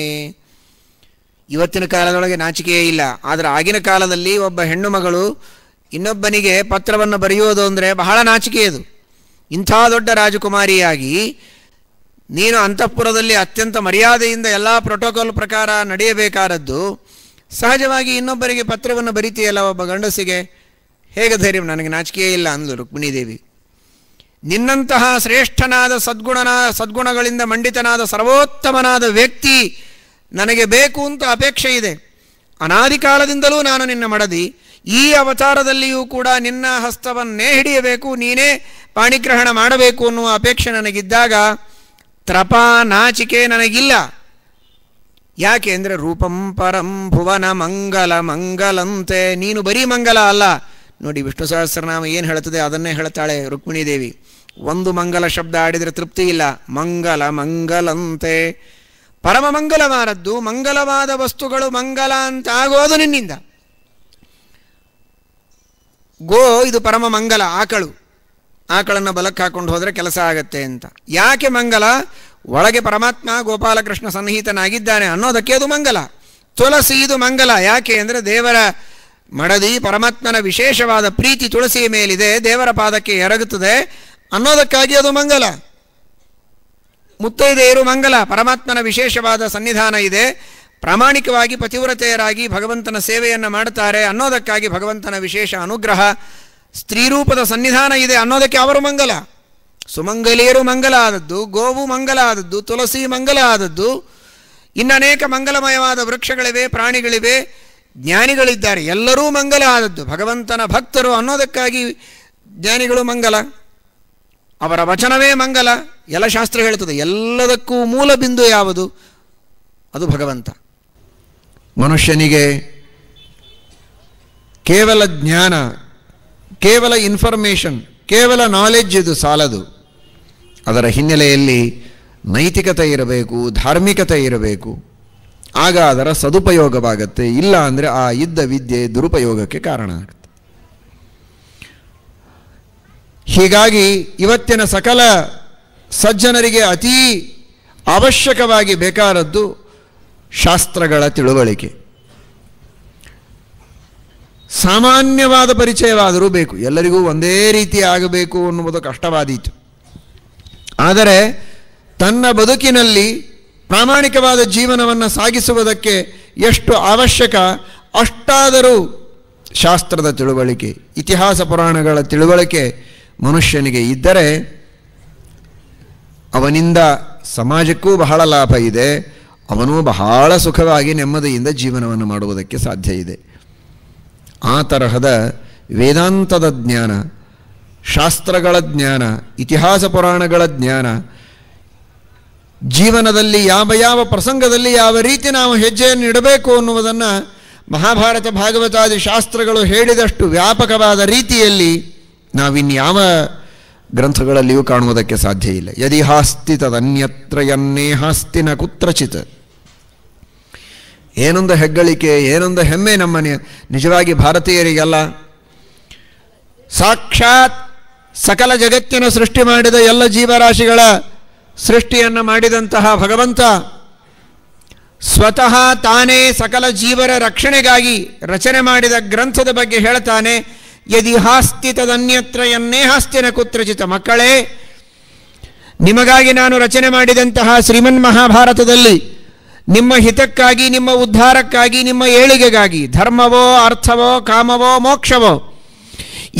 ಇವತ್ತಿನ ಕಾಲದೊಳಗೆ ನಾಚಿಕೆಯೇ ಇಲ್ಲ ಆದರೆ ಆಗಿನ ಕಾಲದಲ್ಲಿ ಒಬ್ಬ ಹೆಣ್ಣು ಮಗಳು ಇನ್ನೊಬ್ಬನಿಗೆ ಪತ್ರವನ್ನು ಬರೆಯೋದು ಅಂದರೆ ಬಹಳ ನಾಚಿಕೆಯದು ಇಂಥ ದೊಡ್ಡ ರಾಜಕುಮಾರಿಯಾಗಿ ನೀನು ಅಂತಃಪುರದಲ್ಲಿ ಅತ್ಯಂತ ಮರ್ಯಾದೆಯಿಂದ ಎಲ್ಲ ಪ್ರೋಟೋಕಾಲ್ ಪ್ರಕಾರ ನಡೆಯಬೇಕಾದದ್ದು ಸಹಜವಾಗಿ ಇನ್ನೊಬ್ಬರಿಗೆ ಪತ್ರವನ್ನು ಬರೀತೀಯಲ್ಲ ಒಬ್ಬ ಗಂಡಸಿಗೆ ಹೇಗೆ ಧೈರ್ಯ ನನಗೆ ನಾಚಿಕೆಯೇ ಇಲ್ಲ ಅಂದಳು ರುಕ್ಮಿಣಿದೇವಿ ನಿನ್ನಂತಹ ಶ್ರೇಷ್ಠನಾದ ಸದ್ಗುಣನ ಸದ್ಗುಣಗಳಿಂದ ಮಂಡಿತನಾದ ಸರ್ವೋತ್ತಮನಾದ ವ್ಯಕ್ತಿ ನನಗೆ ಬೇಕು ಅಂತ ಅಪೇಕ್ಷೆ ಇದೆ ಅನಾದಿ ಕಾಲದಿಂದಲೂ ನಾನು ನಿನ್ನ ಮಡದಿ ಈ ಅವತಾರದಲ್ಲಿಯೂ ಕೂಡ ನಿನ್ನ ಹಸ್ತವನ್ನೇ ಹಿಡಿಯಬೇಕು ನೀನೇ ಪಾಣಿಗ್ರಹಣ ಮಾಡಬೇಕು ಅನ್ನುವ ಅಪೇಕ್ಷೆ ನನಗಿದ್ದಾಗ ತ್ರಪ ನಾಚಿಕೆ ನನಗಿಲ್ಲ ಯಾಕೆ ಅಂದರೆ ರೂಪಂ ಪರಂ ಭುವನ ಮಂಗಲ ಮಂಗಲಂತೆ ನೀನು ಬರೀ ಮಂಗಲ ಅಲ್ಲ ನೋಡಿ ವಿಷ್ಣು ಸಹಸ್ರನಾಮ ಏನು ಹೇಳ್ತದೆ ಅದನ್ನೇ ಹೇಳ್ತಾಳೆ ರುಕ್ಮಿಣಿ ದೇವಿ ಒಂದು ಮಂಗಲ ಶಬ್ದ ಆಡಿದರೆ ತೃಪ್ತಿ ಇಲ್ಲ ಮಂಗಲ ಮಂಗಲಂತೆ ಪರಮ ಮಂಗಲವಾದದ್ದು ಮಂಗಲವಾದ ವಸ್ತುಗಳು ಮಂಗಲ ಅಂತ ಆಗೋದು ನಿನ್ನಿಂದ ಗೋ ಇದು ಪರಮ ಮಂಗಲ ಆಕಳು ಆಕಳನ್ನು ಬಲಕ್ಕೆ ಹಾಕೊಂಡು ಹೋದರೆ ಕೆಲಸ ಆಗತ್ತೆ ಅಂತ ಯಾಕೆ ಮಂಗಲ ಒಳಗೆ ಪರಮಾತ್ಮ ಗೋಪಾಲಕೃಷ್ಣ ಸನ್ನಿಹಿತನಾಗಿದ್ದಾನೆ ಅನ್ನೋದಕ್ಕೆ ಅದು ಮಂಗಲ ತುಳಸಿ ಇದು ಮಂಗಲ ಯಾಕೆ ಅಂದರೆ ದೇವರ ಮಡದಿ ಪರಮಾತ್ಮನ ವಿಶೇಷವಾದ ಪ್ರೀತಿ ತುಳಸಿಯ ಮೇಲಿದೆ ದೇವರ ಪಾದಕ್ಕೆ ಎರಗುತ್ತದೆ ಅನ್ನೋದಕ್ಕಾಗಿ ಅದು ಮಂಗಲ ಮುತ್ತೈದೆಯರು ಮಂಗಲ ಪರಮಾತ್ಮನ ವಿಶೇಷವಾದ ಸನ್ನಿಧಾನ ಇದೆ ಪ್ರಾಮಾಣಿಕವಾಗಿ ಪತಿವ್ರತೆಯರಾಗಿ ಭಗವಂತನ ಸೇವೆಯನ್ನು ಮಾಡುತ್ತಾರೆ ಅನ್ನೋದಕ್ಕಾಗಿ ಭಗವಂತನ ವಿಶೇಷ ಅನುಗ್ರಹ ಸ್ತ್ರೀರೂಪದ ಸನ್ನಿಧಾನ ಇದೆ ಅನ್ನೋದಕ್ಕೆ ಅವರು ಮಂಗಲ ಸುಮಂಗಲಿಯರು ಮಂಗಲ ಆದದ್ದು ಗೋವು ಮಂಗಲ ಆದದ್ದು ತುಳಸಿ ಮಂಗಲ ಆದದ್ದು ಇನ್ನನೇಕ ಮಂಗಲಮಯವಾದ ವೃಕ್ಷಗಳಿವೆ ಪ್ರಾಣಿಗಳಿವೆ ಜ್ಞಾನಿಗಳಿದ್ದಾರೆ ಎಲ್ಲರೂ ಮಂಗಲ ಆದದ್ದು ಭಗವಂತನ ಭಕ್ತರು ಅನ್ನೋದಕ್ಕಾಗಿ ಜ್ಞಾನಿಗಳು ಮಂಗಲ ಅವರ ವಚನವೇ ಮಂಗಲ ಎಲ್ಲ ಶಾಸ್ತ್ರ ಹೇಳ್ತದೆ ಎಲ್ಲದಕ್ಕೂ ಮೂಲ ಬಿಂದು ಯಾವುದು ಅದು ಭಗವಂತ ಮನುಷ್ಯನಿಗೆ ಕೇವಲ ಜ್ಞಾನ ಕೇವಲ ಇನ್ಫಾರ್ಮೇಷನ್ ಕೇವಲ ನಾಲೆಜ್ ಇದು ಸಾಲದು ಅದರ ಹಿನ್ನೆಲೆಯಲ್ಲಿ ನೈತಿಕತೆ ಇರಬೇಕು ಧಾರ್ಮಿಕತೆ ಇರಬೇಕು ಆಗ ಅದರ ಸದುಪಯೋಗವಾಗುತ್ತೆ ಇಲ್ಲ ಅಂದರೆ ಆ ಇದ್ದ ವಿದ್ಯೆ ದುರುಪಯೋಗಕ್ಕೆ ಕಾರಣ ಆಗುತ್ತೆ ಹೀಗಾಗಿ ಇವತ್ತಿನ ಸಕಲ ಸಜ್ಜನರಿಗೆ ಅತೀ ಅವಶ್ಯಕವಾಗಿ ಬೇಕಾದದ್ದು ಶಾಸ್ತ್ರಗಳ ತಿಳುವಳಿಕೆ ಸಾಮಾನ್ಯವಾದ ಪರಿಚಯವಾದರೂ ಬೇಕು ಎಲ್ಲರಿಗೂ ಒಂದೇ ರೀತಿ ಆಗಬೇಕು ಅನ್ನುವುದು ಕಷ್ಟವಾದೀತು ಆದರೆ ತನ್ನ ಬದುಕಿನಲ್ಲಿ ಪ್ರಾಮಾಣಿಕವಾದ ಜೀವನವನ್ನು ಸಾಗಿಸುವುದಕ್ಕೆ ಎಷ್ಟು ಅವಶ್ಯಕ ಅಷ್ಟಾದರೂ ಶಾಸ್ತ್ರದ ತಿಳುವಳಿಕೆ ಇತಿಹಾಸ ಪುರಾಣಗಳ ತಿಳುವಳಿಕೆ ಮನುಷ್ಯನಿಗೆ ಇದ್ದರೆ ಅವನಿಂದ ಸಮಾಜಕ್ಕೂ ಬಹಳ ಲಾಭ ಇದೆ ಅವನು ಬಹಳ ಸುಖವಾಗಿ ನೆಮ್ಮದಿಯಿಂದ ಜೀವನವನ್ನು ಮಾಡುವುದಕ್ಕೆ ಸಾಧ್ಯ ಇದೆ ಆ ತರಹದ ವೇದಾಂತದ ಜ್ಞಾನ ಶಾಸ್ತ್ರಗಳ ಜ್ಞಾನ ಇತಿಹಾಸ ಪುರಾಣಗಳ ಜ್ಞಾನ ಜೀವನದಲ್ಲಿ ಯಾವ ಯಾವ ಪ್ರಸಂಗದಲ್ಲಿ ಯಾವ ರೀತಿ ನಾವು ಹೆಜ್ಜೆಯನ್ನು ಇಡಬೇಕು ಅನ್ನುವುದನ್ನು ಮಹಾಭಾರತ ಭಾಗವತಾದಿ ಶಾಸ್ತ್ರಗಳು ಹೇಳಿದಷ್ಟು ವ್ಯಾಪಕವಾದ ರೀತಿಯಲ್ಲಿ ನಾವಿನ್ಯಾವ ಗ್ರಂಥಗಳಲ್ಲಿಯೂ ಕಾಣುವುದಕ್ಕೆ ಸಾಧ್ಯ ಇಲ್ಲ ಯದಿ ಹಾಸ್ತಿ ತದನ್ಯತ್ರ ಯನ್ನೇ ಹಾಸ್ತಿನ ಕುತ್ರಚಿತ್ ಏನೊಂದು ಹೆಗ್ಗಳಿಕೆ ಏನೊಂದು ಹೆಮ್ಮೆ ನಮ್ಮ ನಿಜವಾಗಿ ಭಾರತೀಯರಿಗೆಲ್ಲ ಸಾಕ್ಷಾತ್ ಸಕಲ ಜಗತ್ತಿನ ಸೃಷ್ಟಿ ಮಾಡಿದ ಎಲ್ಲ ಜೀವರಾಶಿಗಳ ಸೃಷ್ಟಿಯನ್ನು ಮಾಡಿದಂತಹ ಭಗವಂತ ಸ್ವತಃ ತಾನೇ ಸಕಲ ಜೀವರ ರಕ್ಷಣೆಗಾಗಿ ರಚನೆ ಮಾಡಿದ ಗ್ರಂಥದ ಬಗ್ಗೆ ಹೇಳ್ತಾನೆ ಯದಿ ಹಾಸ್ತಿ ತದನ್ಯತ್ರ ಎನ್ನೇ ಹಾಸ್ತಿನ ಕುತ್ರಚಿತ ಮಕ್ಕಳೇ ನಿಮಗಾಗಿ ನಾನು ರಚನೆ ಮಾಡಿದಂತಹ ಶ್ರೀಮನ್ ಮಹಾಭಾರತದಲ್ಲಿ ನಿಮ್ಮ ಹಿತಕ್ಕಾಗಿ ನಿಮ್ಮ ಉದ್ಧಾರಕ್ಕಾಗಿ ನಿಮ್ಮ ಏಳಿಗೆಗಾಗಿ ಧರ್ಮವೋ ಅರ್ಥವೋ ಕಾಮವೋ ಮೋಕ್ಷವೋ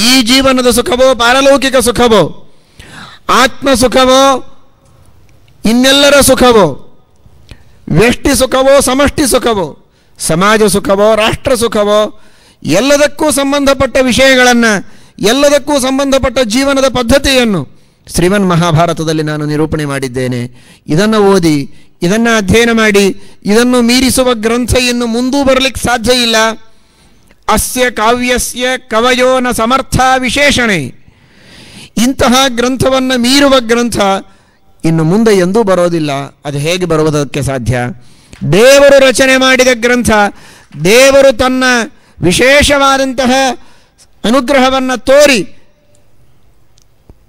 ಈ ಜೀವನದ ಸುಖವೋ ಪಾರಲೌಕಿಕ ಸುಖವೋ ಆತ್ಮ ಸುಖವೋ ಇನ್ನೆಲ್ಲರ ಸುಖವೋ ವ್ಯಷ್ಟಿ ಸುಖವೋ ಸಮಷ್ಟಿ ಸುಖವೋ ಸಮಾಜ ಸುಖವೋ ರಾಷ್ಟ್ರ ಸುಖವೋ ಎಲ್ಲದಕ್ಕೂ ಸಂಬಂಧಪಟ್ಟ ವಿಷಯಗಳನ್ನು ಎಲ್ಲದಕ್ಕೂ ಸಂಬಂಧಪಟ್ಟ ಜೀವನದ ಪದ್ಧತಿಯನ್ನು ಶ್ರೀಮನ್ ಮಹಾಭಾರತದಲ್ಲಿ ನಾನು ನಿರೂಪಣೆ ಮಾಡಿದ್ದೇನೆ ಇದನ್ನು ಓದಿ ಇದನ್ನು ಅಧ್ಯಯನ ಮಾಡಿ ಇದನ್ನು ಮೀರಿಸುವ ಗ್ರಂಥ ಇನ್ನು ಮುಂದೂ ಬರಲಿಕ್ಕೆ ಸಾಧ್ಯ ಇಲ್ಲ ಅಸ್ಯ ಕಾವ್ಯಸ್ಯ ಕವಯೋನ ಸಮರ್ಥ ವಿಶೇಷಣೆ ಇಂತಹ ಗ್ರಂಥವನ್ನು ಮೀರುವ ಗ್ರಂಥ ಇನ್ನು ಮುಂದೆ ಎಂದೂ ಬರೋದಿಲ್ಲ ಅದು ಹೇಗೆ ಬರುವುದಕ್ಕೆ ಸಾಧ್ಯ ದೇವರು ರಚನೆ ಮಾಡಿದ ಗ್ರಂಥ ದೇವರು ತನ್ನ ವಿಶೇಷವಾದಂತಹ ಅನುಗ್ರಹವನ್ನು ತೋರಿ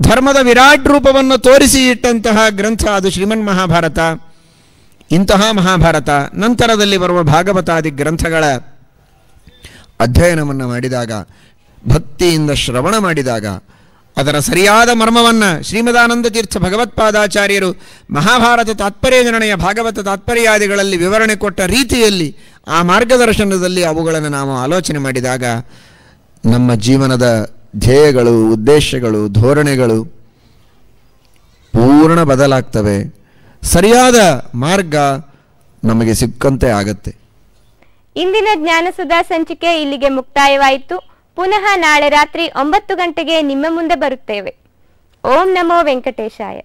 ಧರ್ಮದ ವಿರಾಟ್ ರೂಪವನ್ನು ತೋರಿಸಿ ಇಟ್ಟಂತಹ ಗ್ರಂಥ ಅದು ಶ್ರೀಮನ್ ಮಹಾಭಾರತ ಇಂತಹ ಮಹಾಭಾರತ ನಂತರದಲ್ಲಿ ಬರುವ ಭಾಗವತಾದಿ ಗ್ರಂಥಗಳ ಅಧ್ಯಯನವನ್ನು ಮಾಡಿದಾಗ ಭಕ್ತಿಯಿಂದ ಶ್ರವಣ ಮಾಡಿದಾಗ ಅದರ ಸರಿಯಾದ ಮರ್ಮವನ್ನು ಶ್ರೀಮದಾನಂದ ತೀರ್ಥ ಭಗವತ್ಪಾದಾಚಾರ್ಯರು ಮಹಾಭಾರತ ತಾತ್ಪರ್ಯ ನಿರ್ಣಯ ಭಾಗವತ ತಾತ್ಪರ್ಯಾದಿಗಳಲ್ಲಿ ವಿವರಣೆ ಕೊಟ್ಟ ರೀತಿಯಲ್ಲಿ ಆ ಮಾರ್ಗದರ್ಶನದಲ್ಲಿ ಅವುಗಳನ್ನು ನಾವು ಆಲೋಚನೆ ಮಾಡಿದಾಗ ನಮ್ಮ ಜೀವನದ ಧ್ಯೇಯಗಳು ಉದ್ದೇಶಗಳು ಧೋರಣೆಗಳು ಪೂರ್ಣ ಬದಲಾಗ್ತವೆ ಸರಿಯಾದ ಮಾರ್ಗ ನಮಗೆ ಸಿಕ್ಕಂತೆ ಆಗತ್ತೆ ಇಂದಿನ ಜ್ಞಾನಸುಧಾ ಸಂಚಿಕೆ ಇಲ್ಲಿಗೆ ಮುಕ್ತಾಯವಾಯಿತು ಪುನಃ ನಾಳೆ ರಾತ್ರಿ ಒಂಬತ್ತು ಗಂಟೆಗೆ ನಿಮ್ಮ ಮುಂದೆ ಬರುತ್ತೇವೆ ಓಂ ನಮೋ ವೆಂಕಟೇಶಾಯ